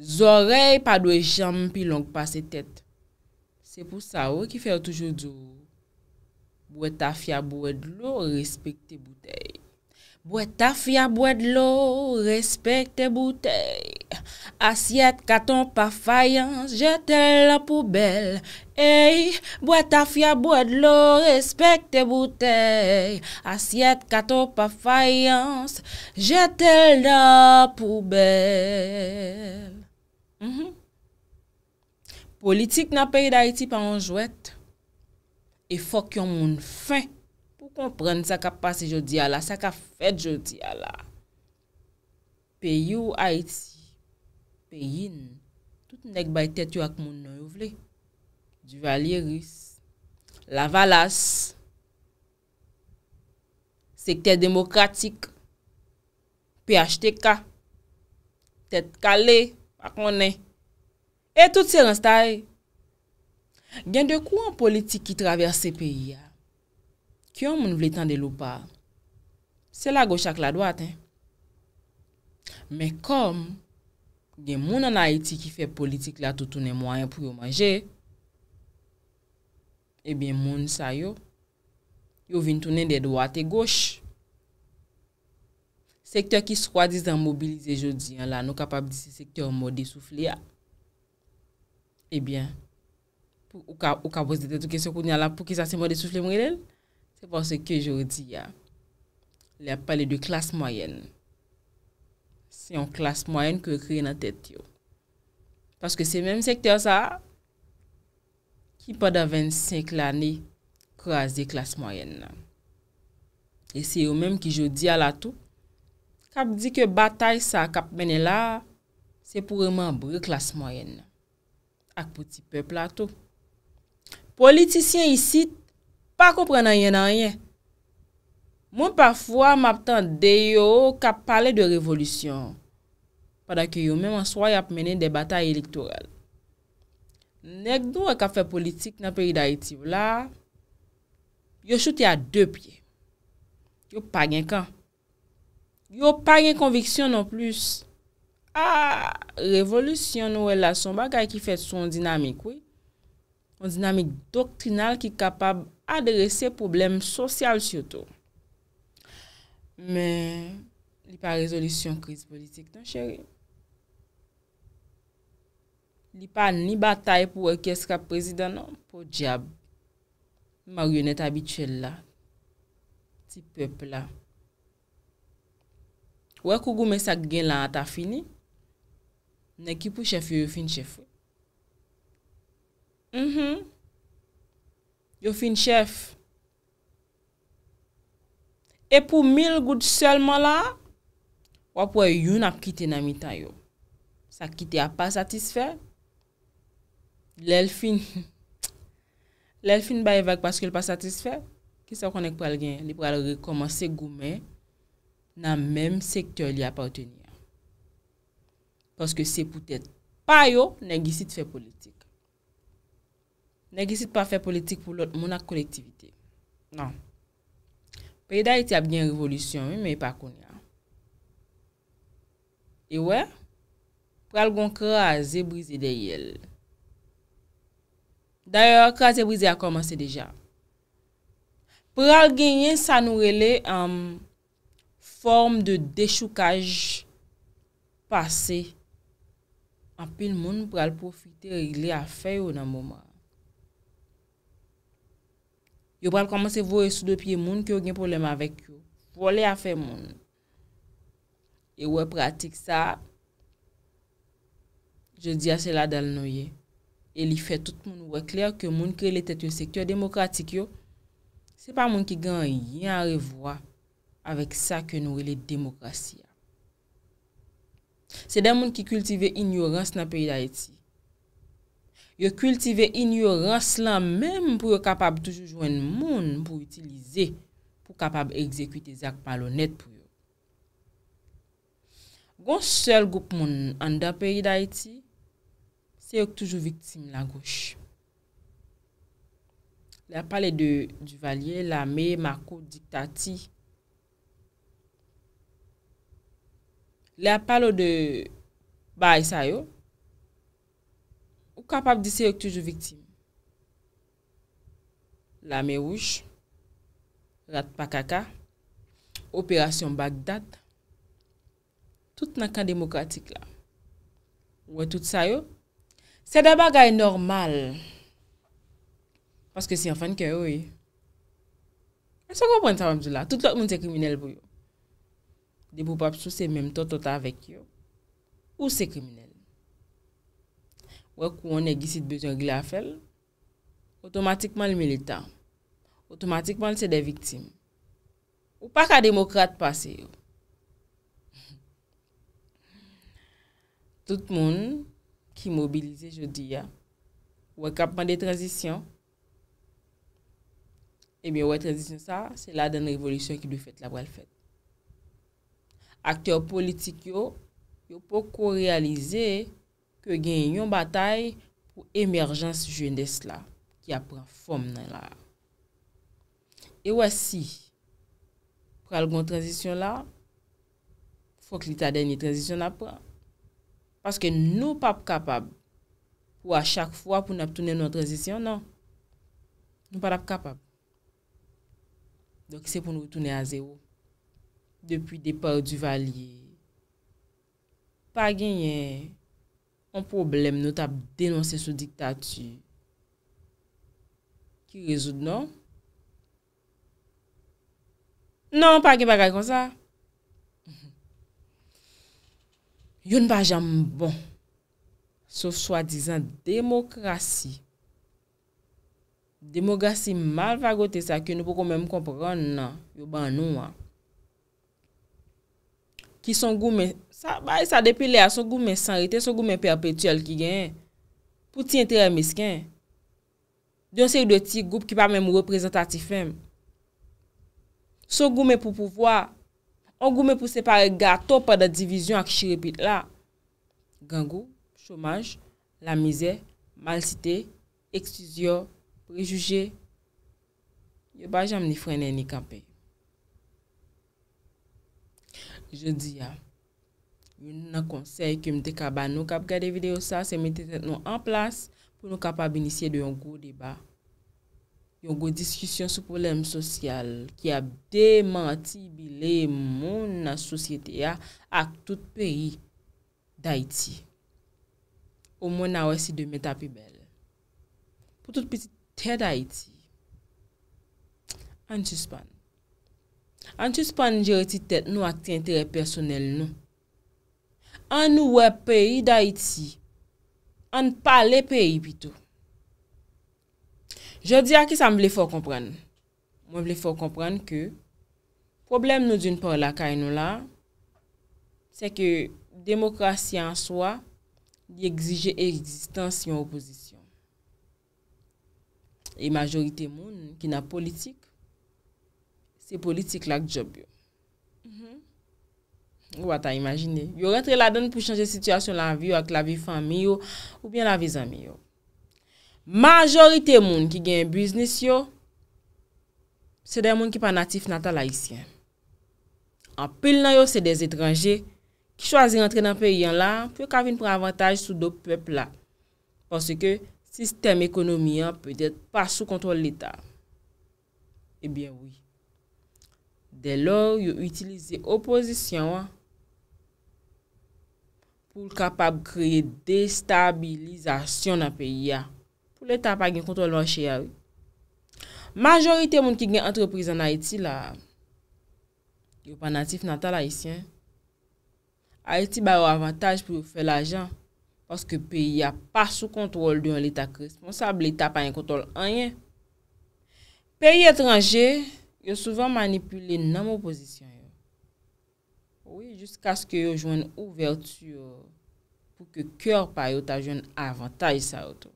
Zorey pa dwe jam pi lank pa se tet. Se pou sa ou ki fèl toujou djou. Bweta fya bwed lo, respekte boutey. Bweta fya bwed lo, respekte boutey. Asyet katon pa fayans, jete la poubel. Eyy, bweta fya bwed lo, respekte boutey. Asyet katon pa fayans, jete la poubel. Mhm. Politik na peyi da iti pa anjwet E fok yon moun fin Pou kompren sa ka pase jodi ala Sa ka fet jodi ala Peyi ou a iti Peyin Tout nek bay tet yon ak moun nou vle Duvalieris Lavalas Sekte demokratik PHTK Tet kale E tout se renstaye, gen dekou an politik ki traver se peyi ya, kyon moun vle tan de loupa, se la gochak la doat. Me kom gen moun an Haiti ki fe politik la toutounen mwanyan pou yo manje, ebyen moun sa yo, yo vintounen de doat e goch. sektor ki swa dizan mobilize jodi an la, nou kapab disi sektor mou desoufle ya. Ebyen, pou ou kapos de te touke soukoun yan la, pou ki sa se mou desoufle moun genel, se pwase ke jodi ya, li ap pale de klas mwayen. Se yon klas mwayen ke kre nan tet yo. Paske se menm sektor sa, ki pa da 25 lani, kwa ze klas mwayen nan. E se yo menm ki jodi ya la tou, kap di ke batay sa kap mene la, se pou reman brou klas mwoyen nan, ak poti pe plato. Politisyen yisit, pa koupre nan yon nan yon. Mwen pafwa map tan deyo kap pale de revolutyon, padak yo menman swa yap mene de batay elektoral. Nek do a kap fe politik nan peri da etiv la, yo choute a de pye, yo pa genkan. Yo pa gen konviksyon nan plus. A, revolisyon nou e la son bagay ki fet sou an dinamik, oui. An dinamik doktrinal ki kapab adrese problem sosyal syoto. Me, li pa rezolisyon kriz politik, nan chere. Li pa ni batay pou orkeska prezidano, pou diab. Marionet abituel la. Ti pep la. Wè kou goume sa gen la ata fini, nekipou chef yo yo fin chef mm-hmm. yo. Yon fin chef. E pou mil gout selman la, wè pou wè yon ap kite nan mitan yo. Sa kite a pa satisfè. Lè l fin, lè l fin ba evèk paske l pa satisfè. Kisa wè konen pou al gen, li pou al rekomansè goume. nan menm sektor li apotenya. Poske se pou tèt pa yo, negisit fè politik. Negisit pa fè politik pou lout moun ak kolektivite. Nan. Pè y da y tè ap gen revolisyon, mi mè y pa konya. E wè, pral gon kre a zebrizi de yel. Dè yò, kre a zebrizi a komanse deja. Pral genye sanourele am... form de dechoukaj pase apil moun pral profite regle afe yo nan mouman. Yo pral komanse vore sou de piye moun ki yo gen probleme avek yo. Vole afe moun. E we pratik sa, je di a se la dal nouye. E li fe tout moun wekler ke moun ki le tet yo sektyor demokratik yo. Se pa moun ki gen yin a revoye. avèk sa ke noure le demokrasi ya. Se den moun ki kultive inyorans na peyi da eti, yo kultive inyorans la mèm pou yo kapab toujou jwen moun pou itilize, pou kapab ekzekwite zak palonet pou yo. Gons sel goup moun an da peyi da eti, se yo k toujou viktim la gòsh. La pale de Jivalier la me mako diktati, La palo de baay sa yo, ou kapap di se yo ktoujou viktime? La Merouche, Rat Pakaka, Operasyon Bagdad, tout naka demokratik la. Ouwe tout sa yo? Se daba gaye normal, paske si yon fan kè yo e. E so konpwen sa wamjou la, tout lòk moun se kriminel bou yo. De pou pap sou se menm ton ton ta vek yo. Ou se kriminelle. Ou ek ou an e gisit bezon gila fel, otomatikman li milita. Otomatikman li se de viktim. Ou pa ka demokrate pase yo. Tout moun ki mobilize je di ya, ou ek apman de tranzisyon, e mi ou e tranzisyon sa, se la den revolutyon ki du fet la brel fet. Akteyo politik yo, yo pou korealize ke gen yon batay pou emerjans jwendes la ki apren fom nan la. E wesi, pou algon tranzisyon la, pou fok li ta denye tranzisyon apren. Paske nou pa ap kapab pou a chak fwa pou nou ap tounen nou tranzisyon nan. Nou pa ap kapab. Dok se pou nou tounen a zewo. Depi depa ou du valye. Pagin yè, an problem nou tap denonsè sou diktatü. Ki rezoud nou? Non, pagin pa kak kon sa. Yon pa jam bon. Sof swa dizan demokrasi. Demokrasi mal vago te sa ki nou pou kon menm kompran nan. Yon ban nou an. Ki son goumen, sa bay sa depile a son goumen sanrite, son goumen perpetuel ki gen, pou ti entere misken. Dyon se yu de ti goup ki pa mèm ou reprezentatifem. Son goumen pou pouvoa, an goumen pou separe gato pa da divizyon ak chirepit la. Gangou, chomaj, la mizè, malsite, eksuzyon, prejouje, yo bay jam ni frene ni kampe. Je di ya, yon nou na konsey ki yon mte kaba nou kap gade video sa se mette tèt nou an plas pou nou kapab inisye de yon gwo deba. Yon gwo diskusyon sou polem sosyal ki ap demanti bile moun na sosyete ya ak tout peyi d'Haïti. Ou moun na wesi de metta pi bel. Po tout peyi tè d'Haïti. An jispan. An tou se pa njere ti tèt nou ak ti interè personel nou. An nou wè peyi da iti. An pa le peyi pi tou. Je di a ki sa m wè fò komprèn. M wè fò komprèn ke problem nou d'un por la kaj nou la se ke demokrasi an soa li egzije egzistans yon oposisyon. E majorite moun ki na politik Se politik lak job yo. Mm-hmm. Ou wata imagine. Yo rentre la den pou chanje situasyon la vi yo ak la vi fami yo ou bien la vi zami yo. Majorite moun ki gen business yo, se den moun ki pa natif natal la isyen. An pil nan yo se den etranje, ki chwazi rentre nan periyan la, pou yo kavine pou avantage sou do pep la. Ponsi ke, sistem ekonomi yo peut etre pas sou kontrol l'Etat. Ebyen eh woui. De lor, yo itilize opozisyon wa pou l kapab kreye destabilizasyon nan peyi ya. Pou l eta pa gen kontrol wache ya. Majorite moun ki gen antreprise nan Haiti la, yo pa natif natal Haitien, Haiti ba yo avantaj pou yo fe la jan paske peyi ya pa sou kontrol diyon l eta kresponsab, l eta pa gen kontrol anyen. Peyi etranje, Yo souvan manipule nan mo oposisyon yo. Ouye, jousk aske yo jwen ouvertu yo pou ke kèr pa yo ta jwen avantaj sa yo to.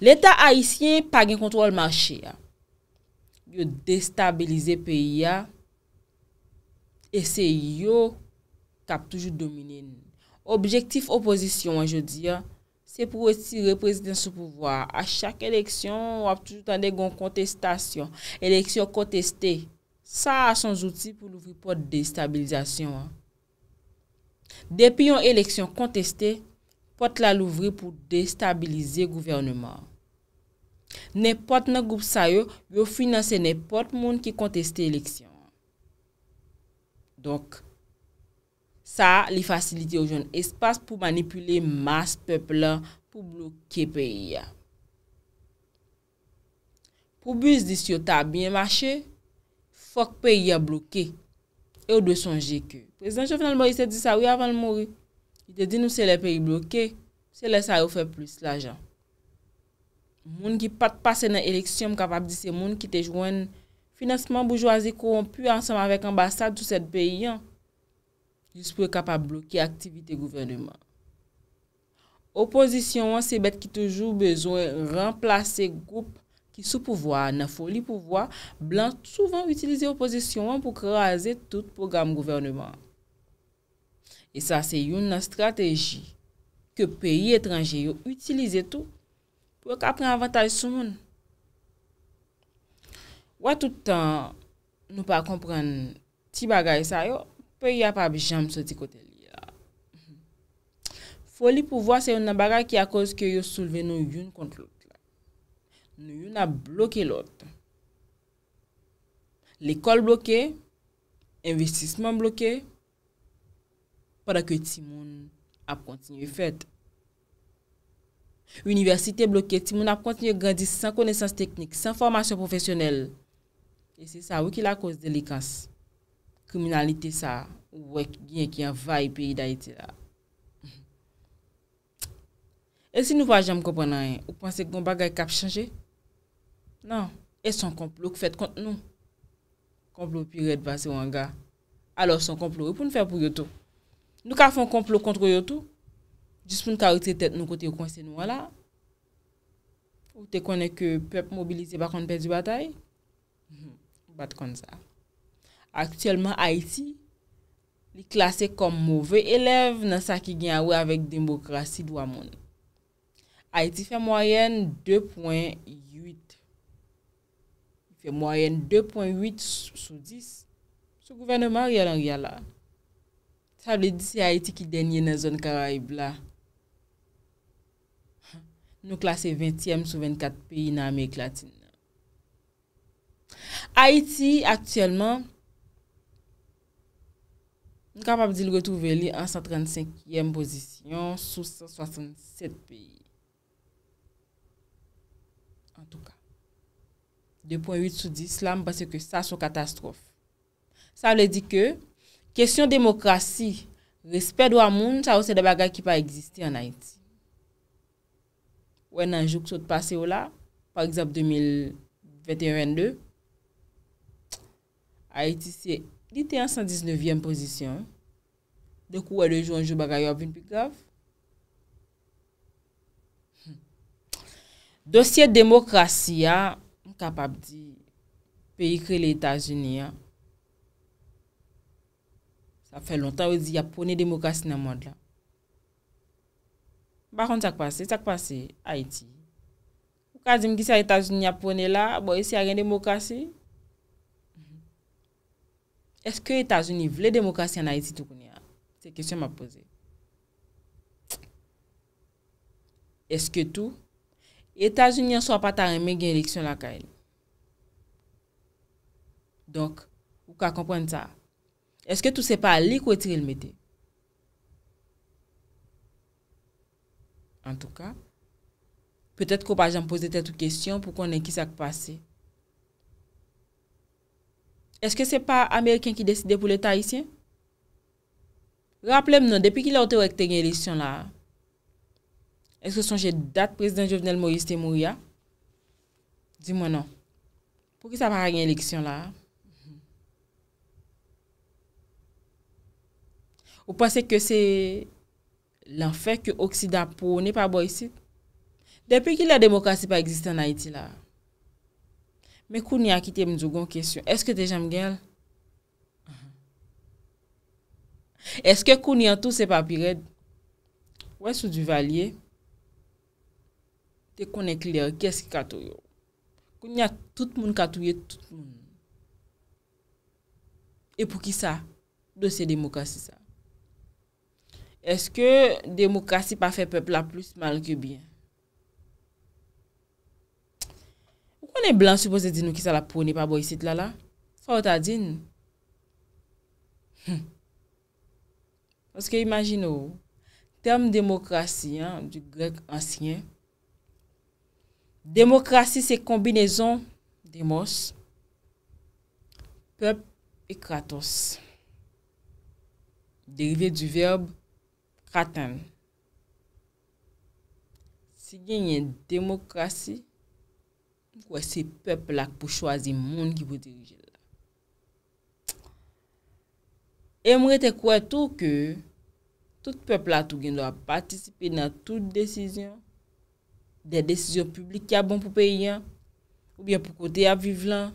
L'Etat Haitien pag en kontrol mâche ya. Yo destabilize peyi ya. Ese yo kap toujou domine ni. Objektif oposisyon yo jò di ya. se pou etire prezident sou pouvoar. A chak eleksyon, wap toujoutan de goun kontestasyon. Eleksyon konteste, sa a son jouti pou louvri pot destabilizasyon. Depi yon eleksyon konteste, pot la louvri pou destabilize gouvernement. Nepot nan goup sa yo, yo finanse nepot moun ki konteste eleksyon. Donk. Sa li fasilite ou joun espas pou manipule mas pepla pou bloke peyi ya. Pou buz dis yo ta bie mache, fok peyi ya bloke. E ou de sonje ke. Prezident Jofenal Mori se di sa ou avan l'mori. Il te di nou se le peyi bloke, se le sa ou fe plus la jan. Moun ki pat pase nan eleksyon m kapap di se moun ki te joun financeman boujouazi koron pu ansam avèk ambasade tout set peyi ya. Jis pou e kap a bloki aktivite gouverneman. Oposisyon an se bet ki tejou bezoe remplase goup ki sou pouvoa. Na foli pouvoa, blan souvan utilize oposisyon an pou kreaze tout program gouverneman. E sa se yon nan strategi ke peyi etranje yo utilize tou pou e kap pre avantaj sou moun. Wè toutan nou pa kompren ti bagay sa yo, Foli pou vwa se yon nabaga ki a koz ke yon souleve nou yon kont lout la. Nou yon a bloke lout. L'ekol bloke, investisman bloke, padak yo timon ap kontinye fet. Universite bloke, timon ap kontinye gadi san konesans teknik, san formasyon profesyonel. E se sa wik la koz delikas. kriminalite sa, ou wèk gyen ki yon va yi peyi da iti la. E si nou waj jèm kompon nan yon, ou pwansèk gwen bagay kap chanje? Nan, e son komplou ki fèt kont nou. Komplou pi red basè wangar. Alo son komplou, e pou nou fè pou yotou. Nou ka fè un komplou kontro yotou, jis pou nou ka outre tèt nou kote yon konsen nou wala. Ou te konè ke pep mobilize bakon pe di batay? Bat kon sa. Aktiyelman Haïti li klasè kom mouvè elev nan sa ki gen a wè avèk demokrasi dwa moun. Haïti fè mwayen 2.8. Fè mwayen 2.8 sou 10. Sou gouvennman rè lan rè la. Sa le di se Haïti ki denye nan zon karaib la. Nou klasè 20èm sou 24 peyi nan Amerik latin. Haïti aktiyelman... Nou kap ap di li retouve li an 135 yem pozisyon sou 167 peyi. An tou ka. 2.8 sou 10, slan, basè ke sa sou katastrofe. Sa wè di ke, kesyon demokrasi, respèd ou amoun, sa wè se de bagay ki pa existi an Haiti. Wè nan jouk sou te pase ou la, par exemple 2021-2022, Haiti se... Dite 119e pozisyon. Dekou wade jou anjou bagay yo avin pi gav. Dosye demokrasi ya, m kapap di, pe yi kre le Etat-Unis ya. Sa fe lontan wè di yapone demokrasi nan mwad la. Bakon chak pase, chak pase Haiti. M kapap di m gise Etat-Unis yapone la, bo yi si a gen demokrasi, Eske Etats-Unis vle demokrasi anayititou kouni a? Se kesyon m ap pose. Eske tou? Etats-Unis an so apata reme gen eleksyon la ka el. Donk, ou ka kompwen sa? Eske tou sepa li kou etirel meti? En tou ka, petet kou pa jan pose tetou kesyon pou konen ki sa kou pasey. Eske se pa Ameriken ki deside pou le Tahitien? Raple m nan, depi ki la ou te rekte yon eleksyon la. Eske sonje dat prezident Jovenel Moriste Mouria? Di mwen nan. Pou ki sa par a yon eleksyon la? Ou pase ke se l'enfer ki oksida pou ne pa bo yisi? Depi ki la demokrasi pa existe en Haiti la, Mè koun ya ki te mdjougon kesyon, eske te jam genl? Eske koun ya tout se papiret, wè sou du valye, te konen kler, keske katou yo? Koun ya tout moun katouye tout moun. E pou ki sa dosye demokrasi sa? Eske demokrasi pa fe pepl la plus mal ke biyen? Mwenè blan sou posè di nou ki sa la pounè pa bo yisit lala? Sa wot a din? Oske imagine ou, term demokrasi, du grek ansyen, demokrasi se kombinezon demos, pep, e kratos. Derive du verb kratan. Si genye demokrasi, Mwen kwa se pepl la pou chwazi moun ki pou dirije la. E mwen rete kwa tou ke tout pepl la tou gen do a patisipe nan tout desisyon, de desisyon publik ki a bon pou peyen, ou bien pou kote a vive lan.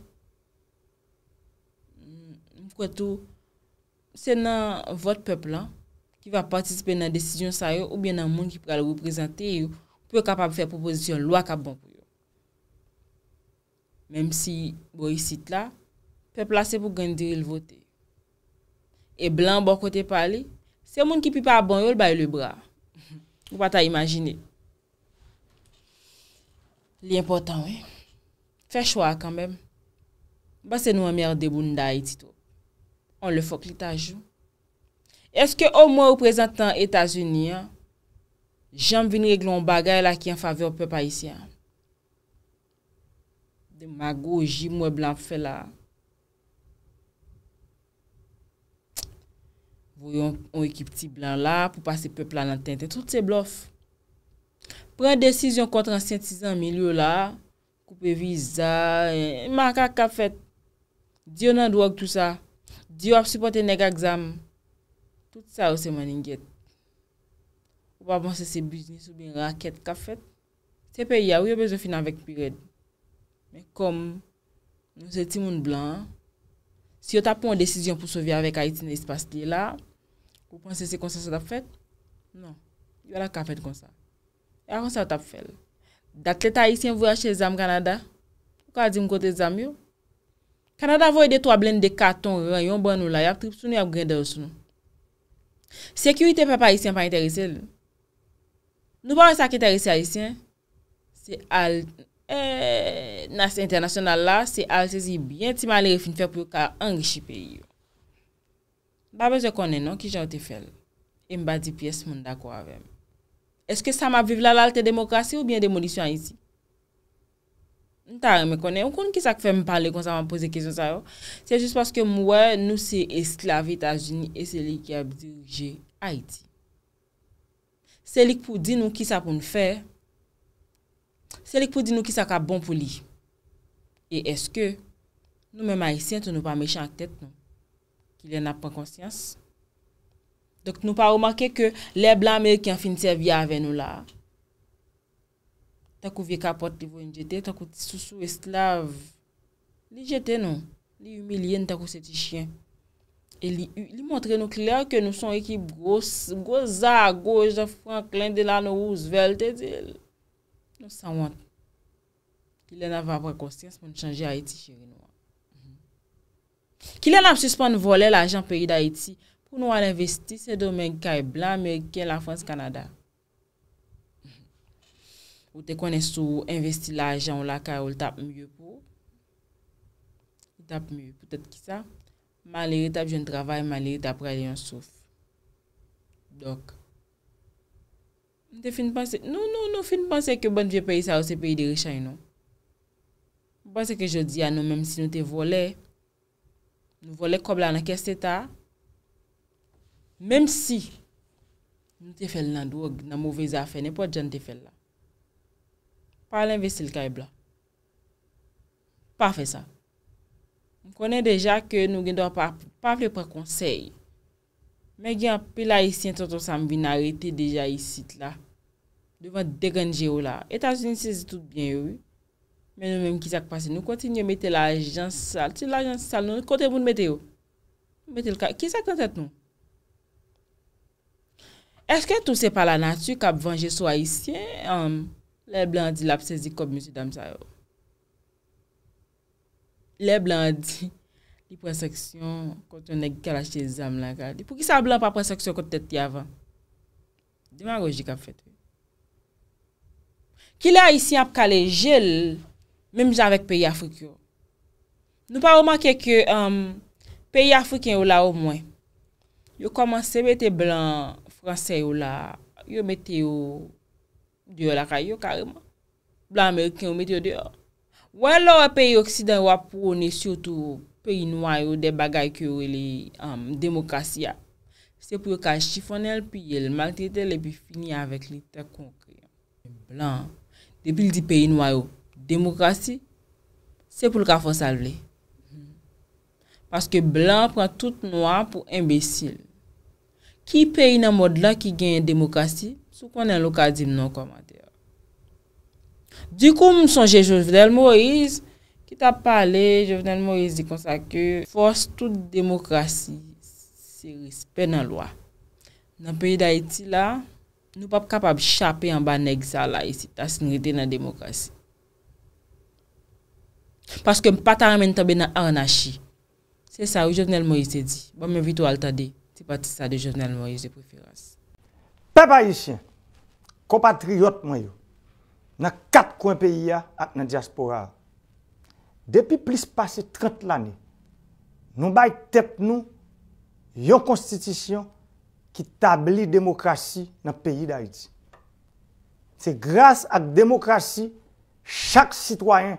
Mwen kwa tou se nan vot pepl la ki va patisipe nan desisyon sa yo, ou bien nan moun ki pou al reprezenti yo, pou e kapap fè proposisyon lwa ki a bon pou. Mem si bo yi sit la, pe plase pou gen diril vote. E blan bo kote pale, se moun ki pi pa abon yol, bay le bra. Ou pa ta imagine. Li important we. Fe chwa kanmem. Basen wè merde bou nou da iti to. On le fok li ta jou. Eske ou mwen ou prezentan Etasuni ya, jenm vini reglon bagay la ki an fave ou pe pa yisi ya. De magou, jimwe, blan fe la. Voyon, on ekip ti blan la, pou pase pepla nan tenten, tout se blof. Pren desisyon kontran siyentizan, milyo la, koupe viza, e eh, maka kafet. Diyon nan dwag tout sa, diyon ap supote nega gzam. Tout sa ou se maninget. Ou pa bwansese bisnis, ou bin raket kafet. Tepè ya, ou yo bezo finan vek pired. Men kom, nou se ti moun blan, si non. yo tap pon desisyon pou sovi avèk a iti nè ispast li la, pou konse se konsen se tap fet, non, yo la ka fet konsen. E a konsen se tap fel. D'atlet a isyen vou yache zanm Kanada, kwa di mkote zanm yo? Kanada vou yede to a blen de katon ran, yon ban ou la, yap trip sou nou yap gwen de ou sou nou. Sekyuitè pe pa isyen pa interese lè. Nou ban yon sak interese a isyen, se al... E eh, nasi internasyonal la, se al sezi byen ti mal e fin fè pou ka angishi peyo. Babè, jè konen nan ki jè ou te fèl. E mba di piyes moun da kwa avèm. Eske sa m ap viv la lalte demokrasi ou byen demolisyon yisi? Nta yon me konen. Ou konen ki sa k fèm pale konsa man pose kizyon sa yo? Se jist paske m wè nou se esklavit a jini e selik ki ap dirije Haiti. Selik pou di nou ki sa pou n fè. Se li pou di nou ki sa ka bon pou li. E eske, nou men ma yi sentou nou pa mechak tet nou. Ki li an ap pa konsyans. Dok nou pa oumanke ke le blan mey ki an finitia via ave nou la. Ta kou vie kapot li vo yon jetè, ta kou tisousou esklav. Li jetè nou, li yu milyen ta kou seti chien. E li montre nou kler ke nou son ekip goza goj da fwenk lende la nou ouzvel te dil. Nou sanwant, ki lè la va apre konsyans pou nou chanje Haiti, chiri nou. Ki lè la suspan vole l'ajan peyi d'Haiti pou nou an investi se domen ki ka e blan men ki e la France-Canada. Ou te konen sou investi l'ajan ou la ka ou l'tap mye pou. L'tap mye, pwetet ki sa. Maleri tap jen travay, maleri tap raye yon souf. Dok. Nou fin panse ke bon dvi peyi sa ou se peyi diri chay nou. Mwen panse ke jodi an nou menm si nou te vole. Nou vole kob la nan keste ta. Menm si nou te fel nan dwe, nan mouvez a fe, nepo diyan te fel la. Pa alen ve sil ka e bla. Pa fe sa. Mwen konen deja ke nou gen do pa ple pre konsey. Mè gen apè l'haïtien ton ton sa m vin a rete deja isit la. Devan deganje ou la. Etats-Unis se zi tout bien ou. Mè nou mèm kisak pase nou kontinye mette l'ajans sal. Ti l'ajans sal nou konten moun mette ou. Mette l'kak. Kisak konten nou? Eske tou se pa la natu kap vange sou haïtien? Lè blan di lap se zi kop monsi dam sa yo. Lè blan di... ki preseksyon kont yon e kalache zanm la gade. Pou ki sa blan pa preseksyon kont tete yavan? Diman rojik ap fete. Kile a yisi ap kale jel, mem jan vek peyi Afrikyo. Nou pa ouman kek yo, peyi Afrikyen ou la ou mwen. Yo komanse mette blan fransey ou la, yo mette yo, diyo la kaya yo karima. Blan Amerikyen ou mette yo diyo. Ou alo a peyi Oksiden wap prouni sotou ou, peyi nouay ou de bagay ki ou e li demokrasi ya, se pou yo ka chifonel, piye le maktite, le bi fini avèk li te konkre. Blan, debil di peyi nouay ou, demokrasi, se pou yo ka fosavle. Paske blan pran tout noua pou embesil. Ki peyi nan mod la ki gen demokrasi, sou konen loka zim non komade. Di kon moun sonje jous vedel, mou yiz, Ta pale, Jovenel Morizi konsa ke, fos tout demokrasi se rispe nan lwa. Nan peyi da iti la, nou pap kapab chape yon ban egza la isi tas nirete nan demokrasi. Paske mpa ta ramen tabe nan arnashi. Se sa ou Jovenel Morizi se di. Bwa bon, mwen vitou altade, se pati sa de Jovenel Morizi de preferansi. Peba yishen, kompatriot mwen yo, nan kat kwen peyi ya ak nan diaspora a. Depi plis pase 30 l ane, nou bay tep nou yon konstitisyon ki tabli demokrasi nan peyi da iti. Se grase ak demokrasi, chak sitwayen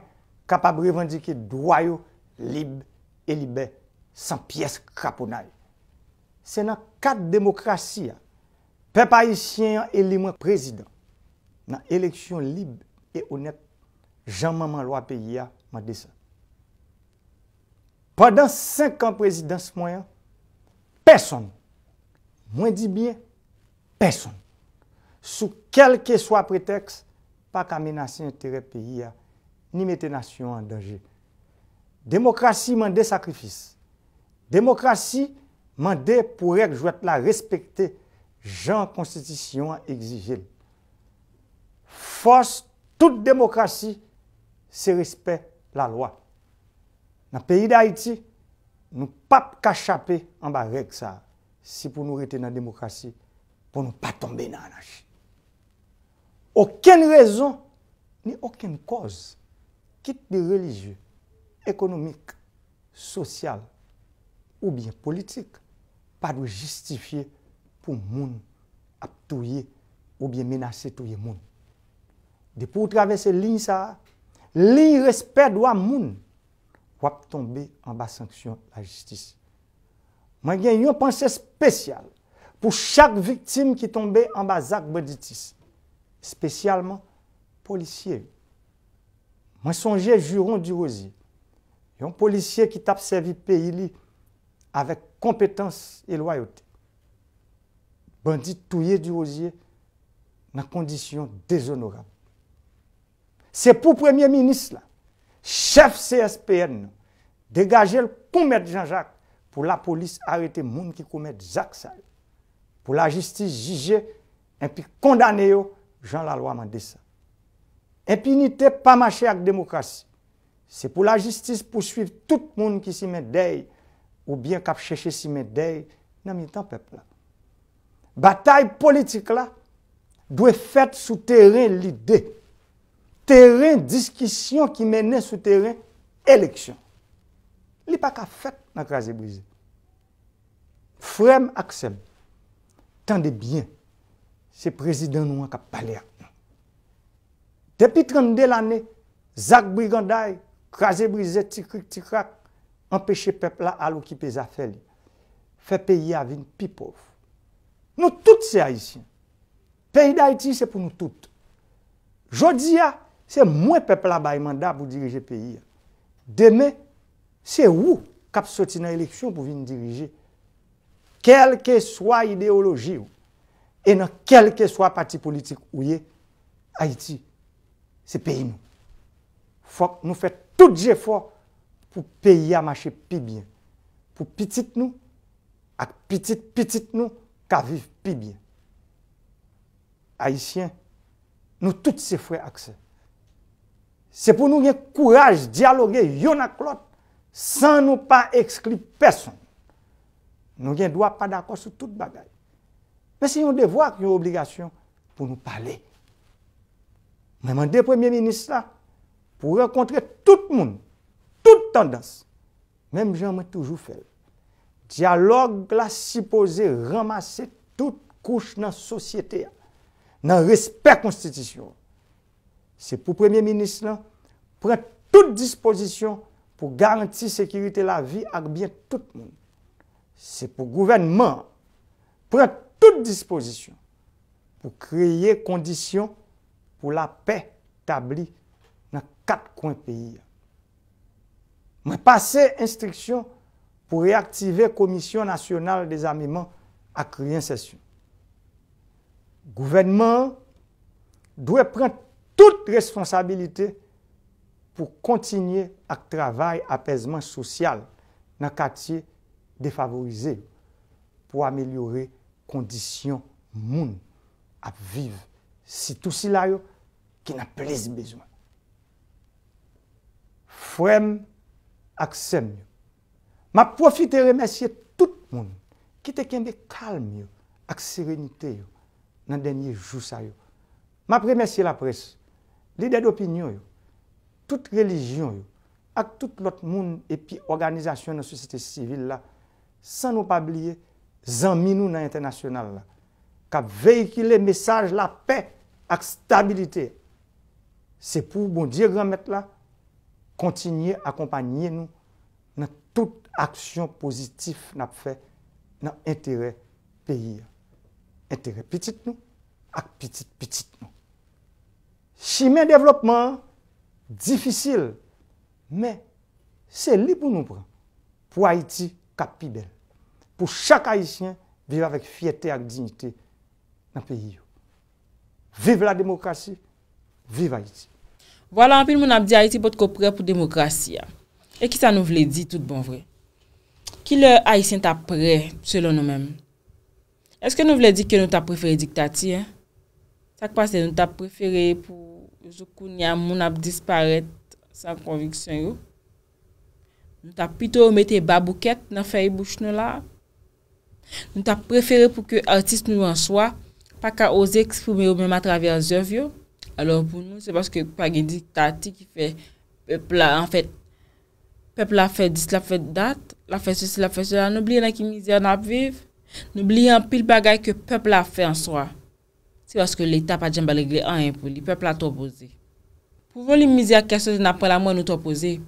kapab revandike doyo lib e libe san piyes kraponay. Se nan kat demokrasi ya, pepa yi syen yon e elemen prezident nan eleksyon lib e onet janmanman lo api ya madesa. pandan 5 an prezidans mwen, peson, mwen di bin, peson, sou kelke swa preteks, pa kamenasi yon teret peyi ya, ni metenasyon an dange. Demokrasi mande sakrifis. Demokrasi mande pou rek jwet la respekte jan konstitisyon an egzijel. Fos, tout demokrasi, se respek la loa. Na peyi da iti, nou pap kachape an ba rek sa. Si pou nou rete nan demokrasi, pou nou pa tombe nan anaj. Oken rezon, ni oken koz, kit de religye, ekonomik, sosyal ou bien politik, pa dwe justifiye pou moun ap touye ou bien menase touye moun. De pou travese lin sa, lin respet dwa moun, wak tombe an ba sanksyon la jistis. Mwen gen yon panse spesyal pou chak viktim ki tombe an ba zak banditis. Spesyalman, polisye. Mwen sonje jiron di rozye. Yon polisye ki tap sevi pe ili avek kompetans e loyote. Bandit touye di rozye nan kondisyon dezonoran. Se pou premye minis la, Chef CSPN, degaje l koumet janjak pou la polis arete moun ki koumet zaksay. Pou la jistis jijye en pi kondane yo jan la lwa mandesa. En pi nite pa mache ak demokrasi, se pou la jistis pousuiv tout moun ki si mendeye ou bien kap cheche si mendeye, nan mi tanpepla. Batay politik la, dwe fète sou teren lidey. teren diskisyon ki menen sou teren eleksyon. Li pa ka fet nan Krazebrize. Frem akseb, tan de byen, se prezident nou an ka pale akman. Depi 32 l'anè, Zak Briganday, Krazebrize, tikrik tikrak, anpeche pepla alou ki pe zafel, fe peyi avin pipov. Nou tout se a yisi. Peyi da iti se pou nou tout. Jodi a, Se mwen peple la bay manda pou dirije peyi ya. Deme, se ou kap soti nan eleksyon pou vin dirije. Kelke swa ideoloji yo, e nan kelke swa pati politik ou ye, Haiti, se peyi nou. Fok nou fè tout jè fò pou peyi ya mache pi bien. Pou pitit nou, ak pitit pitit nou, ka viv pi bien. Haitien, nou tout se fwe ak se. Se pou nou gen kouraj diyaloge yon ak lot, san nou pa ekskli peson. Nou gen dwa pa d'akos sou tout bagay. Men se yon devwa ki yon obligasyon pou nou pale. Men mende premier ministre la, pou rekontre tout moun, tout tendans, men jen mwen toujou fè. Dyalog la si pose ramase tout kouch nan sosyete, nan respèk konstitisyon. Se pou premier-ministre la, pren tout disposition pou garanti sekirite la vi ak byen tout moun. Se pou gouvernement, pren tout disposition pou kreye kondisyon pou la pe tabli nan kat kwen peyi. Mwen pase instriksyon pou reaktive komisyon nasyonal de zami man ak kreye sasyon. Gouvernement dwe pren tou tout responsabilite pou kontinye ak travay apesman sosyal nan kati defavorize pou amelyore kondisyon moun ap viv. Si tout si la yo ki nan plez bezwen. Frem ak sem, ma profite remesye tout moun ki te kembe kalm yo ak serenite yo nan denye jou sa yo. Ma premesye la presse. Lide d'opinyon yo, tout relijyon yo, ak tout lot moun epi organizasyon nan sosite sivil la, san nou pabliye zanmi nou nan internasyonal la, ka veyikile mesaj la pe ak stabilite. Se pou bon diye remet la, kontinye akompanyen nou nan tout aksyon pozitif nan fe nan entere peyi ya. Entere pitit nou ak pitit pitit nou. Chimè dèveloppman, difisil, mè, se li pou nou prè, pou Haiti kapi bel. Pou chak Haitien, vive avèk fietè ak dignite, nan peyi yo. Vive la demokrasi, vive Haiti. Voilà, anpil moun ap di Haiti bot ko prè pou demokrasi ya. E ki sa nou vle di tout bon vre? Ki le Haitien tap prè, selon nou mèm? E skè nou vle di ke nou tap prèferi diktati ya? Sa kwa se nou ta prefere pou yon soukoun ya moun ap disparet sa konviksyon yo. Nou ta pito ou mette babouket nan fèy bouch nou la. Nou ta prefere pou ke artist nou an swa, pa ka oze eksproumè ou mèman travè an zèv yo. Alors pou nou se baske kwa gen diktati ki fè pepl la an fèt, pepl la fèt dis, la fèt dat, la fèt sè, la fèt sè, la fèt sè. Nou blyen an ki mizè an ap viv, nou blyen an pil bagay ke pepl la fèt an swa. Se baske l'Etat pa djen balegle an impou, li pepl la topoze. Pouvon li mizi ak kese nan pala moun nou topoze.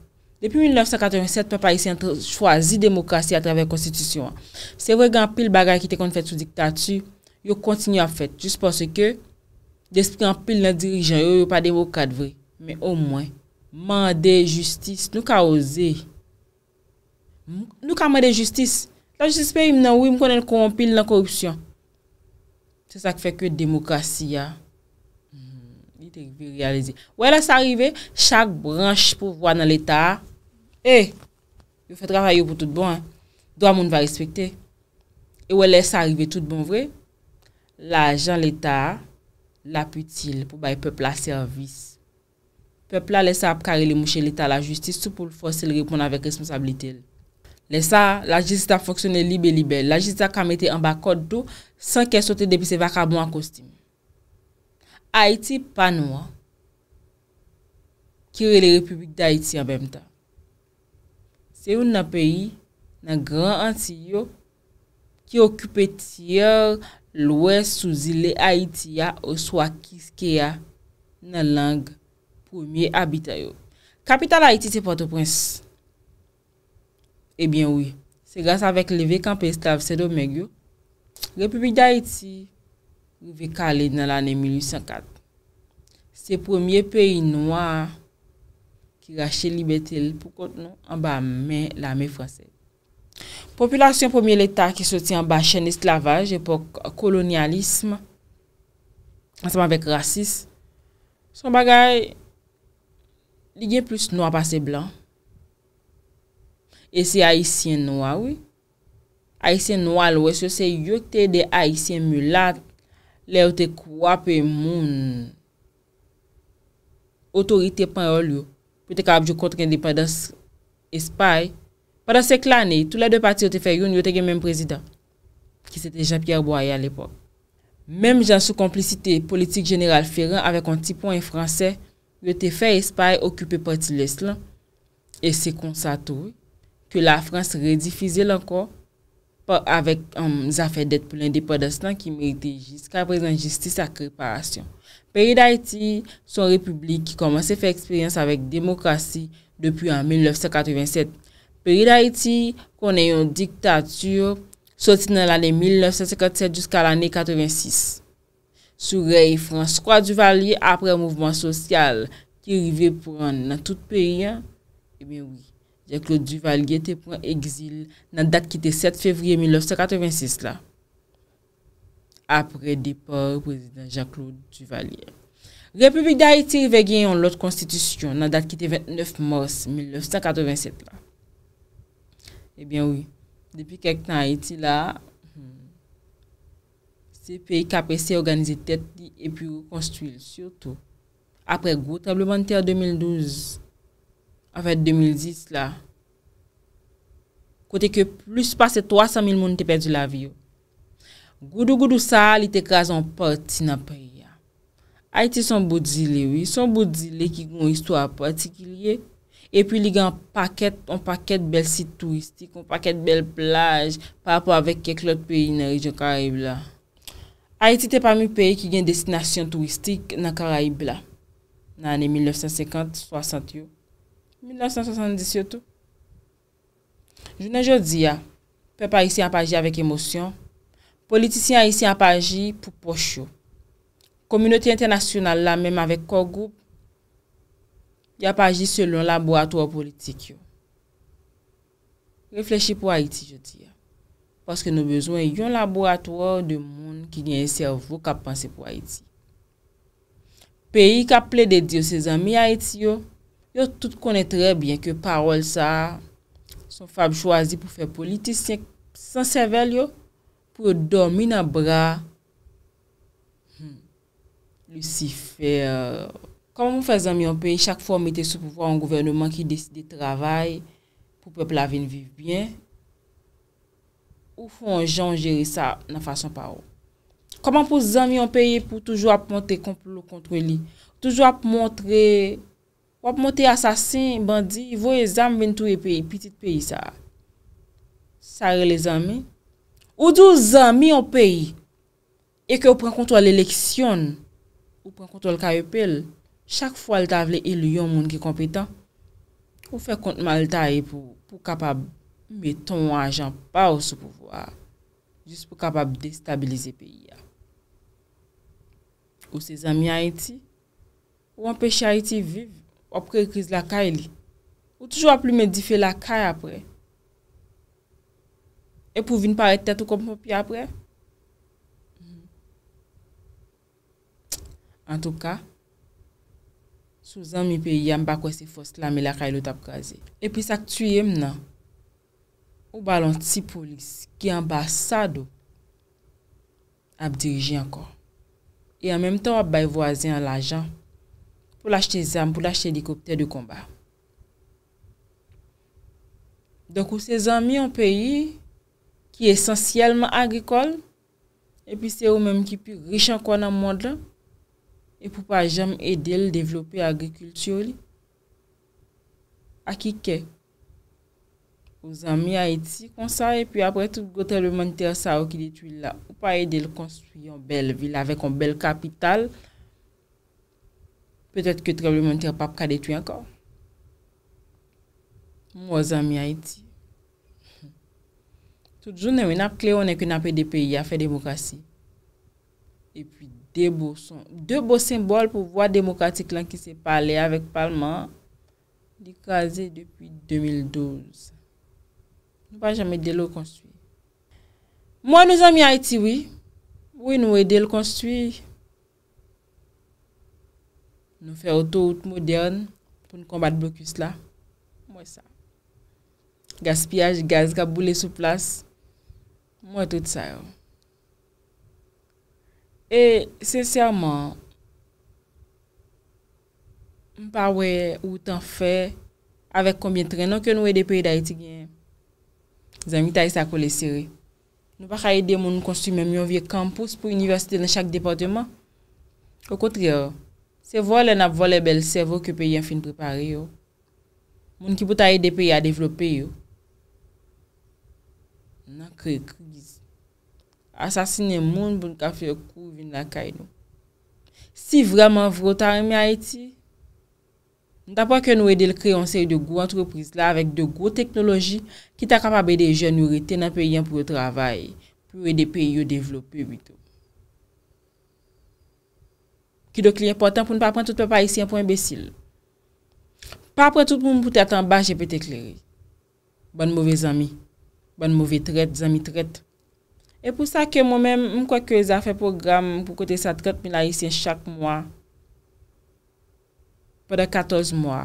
Depi 1987, pep a isen chwazi demokrasi a traver konstitusyon. Se vwe gan pil bagay ki te kon fèt sou diktatü, yo kontinu a fèt, jis poso ke, despi gan pil nan dirijen, yo yo pa demokat vwe. Men o mwen, mande justice, nou ka oze. Nou ka mande justice. La justice pe im nan wim konen kon pil nan korupsyon. Se sa ki fe kwe demokrasi ya. Ni te vi realizi. Ou e lese arive, chak branche pou vwa nan l'Etat, e, eh, yo fe travay yo pou tout bon, do a moun va respekte. E ou e lese arive tout bon vwe, la ajan l'Etat, la putil pou bay pepl la servis. Pepl la lese ap kare le mouche l'Etat la justice sou pou l'fose l'ripon avèk responsabilite. Lese a, la justice a foksyone libe-libe. La justice a kamete an bakot dou, San kesote depi se vakabo an kostimi. Haiti panwa, kire le republik d'Haiti an bemta. Se yon nan peyi, nan gran ansi yo, ki okupe tiyar lwes souzile Haiti ya, ou swa kiske ya nan lang pou miye habita yo. Kapital Haiti se pote prins. Ebyen eh ouy, se gas avèk leve kampestav sè do mègyo, Republik Daiti ouve kale nan l ane 1854. Se premier peyi noua ki rache libetel pou kont nou an ba men l ame franse. Populasyon premier l etat ki soti an ba chen esklavaj epok kolonialisme, ansama vek rasis. Son bagay li gen plus noua pase blan. E se haisyen noua ouy. Aisyen Noual wè se se yote de Aisyen Moulad lè yote kwape moun otorite pan ol yo. Pwete ka abjou kontre independans espay. Padans se klane, tou la de pati yote fe yon yote gen men prezident. Ki se te Jean-Pierre Boaie al epop. Mem jan sou komplicite politik general Ferran avek an tipon yon fransè yote fe espay okupè pati lè slan. E se kon sa tou, ke la frans redifize lanko. avèk um, an zafè dèt pou lèndè podestan ki mèritè jiska prezen jistise sa kreparasyon. Peri d'Haïti, son republik ki komanse fè eksperyans avèk demokrasi depi an 1987. Peri d'Haïti, konè yon diktatüyo soti nan l'année 1957 jiska l'année 1986. Sou rey François Duvalier apre mouvman sosyal ki rive pou an nan tout peri, e bè wè. Jean-Claude Duvalier te pren exil nan dat ki te 7 fevrier 1986 la. Apre depor, Prezident Jean-Claude Duvalier. Republik de Haïti ve gen yon lot konstitisyon nan dat ki te 29 mars 1987 la. Ebyen eh ou, depi kek tan Haïti la, se pey kapre se organize tet li epi ou konstuil. Siyoto, apre goutablemente 2012, Afet 2010 la, kote ke plus pase 300.000 moun te perdi la viyo. Goudou goudou sa, li te kazon porti nan peri ya. Haiti son boudzile wè, son boudzile ki goun istwa porti ki liye, e pi li gen paket, on paket bel sit touristik, on paket bel plaj, pa rapo avèk keklot peri nan region Karaib la. Haiti te parmi peri ki gen destinasyon touristik nan Karaib la, nan ane 1950-1960 yo. 1970 yotou. Jounen jodi ya, pepa yisi apaji avèk emosyon, politisyan yisi apaji pou poch yo. Komunoti internasyonal la, mèm avèk kogou, yi apaji selon laboratoire politik yo. Reflechi pou Haiti yo di ya. Paske nou bezwen yon laboratoire de moun ki nye yisi avou kap panse pou Haiti. Peyi kap ple de diyo se zami Haiti yo, Yo tout konè trè byen ke parol sa, son fab chwazi pou fè politisyen, san sèvel yo, pou yo dormi nan bra, hmm, lucifè. Koman pou fè zanmi yon peyi, chak fò mète sou pou fò an gouvernman ki deside travay, pou pè plavèn viv byen, ou fò an jan jere sa nan fason parol. Koman pou zanmi yon peyi, pou toujou ap montè kontre li, toujou ap montè Wap monte y asasin, bandi, y voye zami vin tou y e peyi, pitit peyi sa. Sa re le zami. Ou dou zami yon peyi, e ke ou pren kontrol le leksyon, ou pren kontrol ka yopel, chak fwa l ta vle il yon moun ki kompetan, ou fe kontman l ta e pou kapab, meton wajan pa ou sou pouvo a, jis pou kapab destabilize peyi ya. Ou se zami a iti, ou anpeche a iti vive, Ou apre kriz lakay li. Ou toujwa plou men dife lakay apre. E pou vin pa ete tetou kom popi apre. An touka, souzan mi pe yamba kwe se fos la me lakay lout ap kaze. E pi sa k tuye mna, ou balon ti polis ki yamba sadou, ap diriji anko. E an menm tan wap bay voazen l ajan. pou l'achete zame, pou l'achete dikopter de komba. Donk ou se zanmi an peyi ki esensyelman agrikol, epi se ou menm ki pi richan konan mwanda, epi pou pa jenm edel devlopi agrikultur li, akike. Ou zanmi a eti konsa, epi apre tout gote remanite sa ou ki ditu il la, pou pa edel konstuyon bel vil avek an bel kapital, Pe tèt kè treble montè pa pradè tou yankò. Mwa zan mi a iti. Soutjounè wè nap kleronè kè napè de peyi a fè demokrasi. E pwi de bo son, de bo simbol pou vwa demokrasi klan ki se pale avèk palman, li kaze depi 2012. Mwa jamè de lò konstwi. Mwa nou zan mi a iti wè. Wè nou e de lò konstwi. Nou fè auto out modern pou nou kombat blokus la. Mwen sa. Gaspiyaj, gaz, gaboule sou plas. Mwen tout sa yo. E, sensèrman, mpa wè ou tan fè avèk konbien trenon kè nou wè depèy da iti gen zanmita y sa kole seri. Nou pa chayè demoun nou konsume mwen vie campus pou universite nan chak departement. Koukotri yo, Se vole na vole bel sevo ke peyen fin prepare yo. Moun ki pou ta e de peye a devlope yo. N akre krizi. Asasine moun pou n ka fle kou vin la kay nou. Si vreman vro ta eme a eti, n ta pa ke nou edel kreyon se yo de gwo antreprise la avèk de gwo teknoloji ki ta kapabè de jen yorite na peyen pou yo travay pou edel peye yo devlope bito. ki do kli important pou nou pa pren tout pe pa isi an pou embesil. Pa pre tout pou nou pou te atan, ba jepet ekleri. Bon mouve zami, bon mouve tret, zami tret. E pou sa ke mou men, mou kwa ke zafen program pou kote sa tret, mi la isi an chak mwa. Pwede 14 mwa.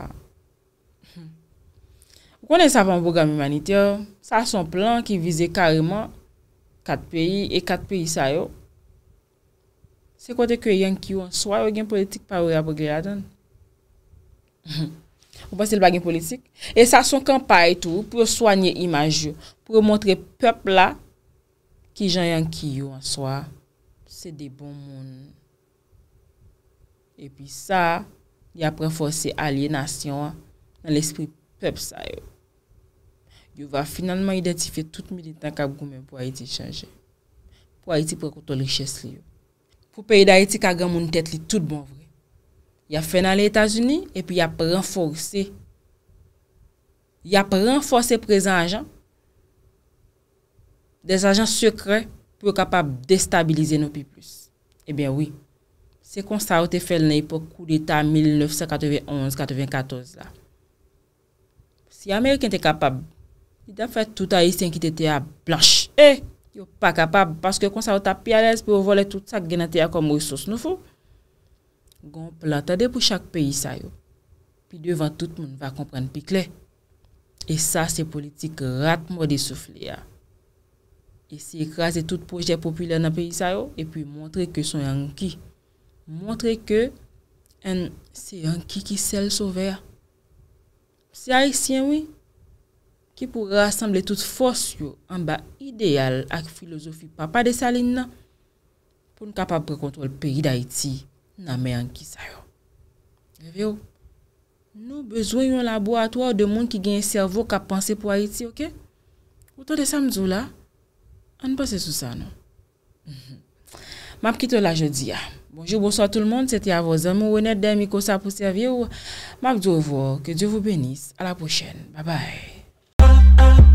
Mwen ne sa fan program imanite, sa son plan ki vize kareman kat peyi e kat peyi sa yo. Se kote ke yon ki yo an swa, yo gen politik pa ou ya bo gredan. Ou pa se l bagen politik. E sa son kampay tou, pou yo swanye imaj yo, pou yo montre pep la, ki jan yon ki yo an swa, se de bon moun. E pi sa, di apren forse alienasyon, nan l espri pep sa yo. Yo va finalman identife tout militan kab goumen pou a iti chanje. Pou a iti prekoto liches li yo. pou pe y da etik a gen moun tet li tout bon vre. Ya fe nan l'Etats-Unis, epi ya pre renforse. Ya pre renforse pre zan ajan, des ajan sekre, pou e kapab destabilize nou pi plus. E eh ben oui, se kon sa ou te fel ney pou kou l'Etat 1991-94 la. Si Ameriken te kapab, y da fe tout a y sen ki te te a blanche. E! Yo pa kapab, paske kon sa wot api alez pou wovole tout sa genate ya kom resos nou fo. Gon plantade pou chak peyi sa yo. Pi devan tout moun va kompren pi kle. E sa se politik rat mou desofle ya. E si ekrase tout proje populer nan peyi sa yo, e pi montre ke son yon ki. Montre ke en se yon ki ki sel so ver. Se a yon si yon ki. ki pou rassemble tout fos yo an ba ideal ak filozofi papa de salin nan, pou nou kapap prekontrol peyi da iti nan me an ki sayo. Evyo, nou bezwen yon labou atwa ou de moun ki gen servo kapansi pou a iti, ok? Ou to de samzou la, an pase sou sa, nan? Map kito la je di ya. Bonjou, bonso a tout le monde, seti a voze. Mou wene demiko sa pou servyo. Map djouvo, ke djouvo benis. A la pochen, ba bay. up.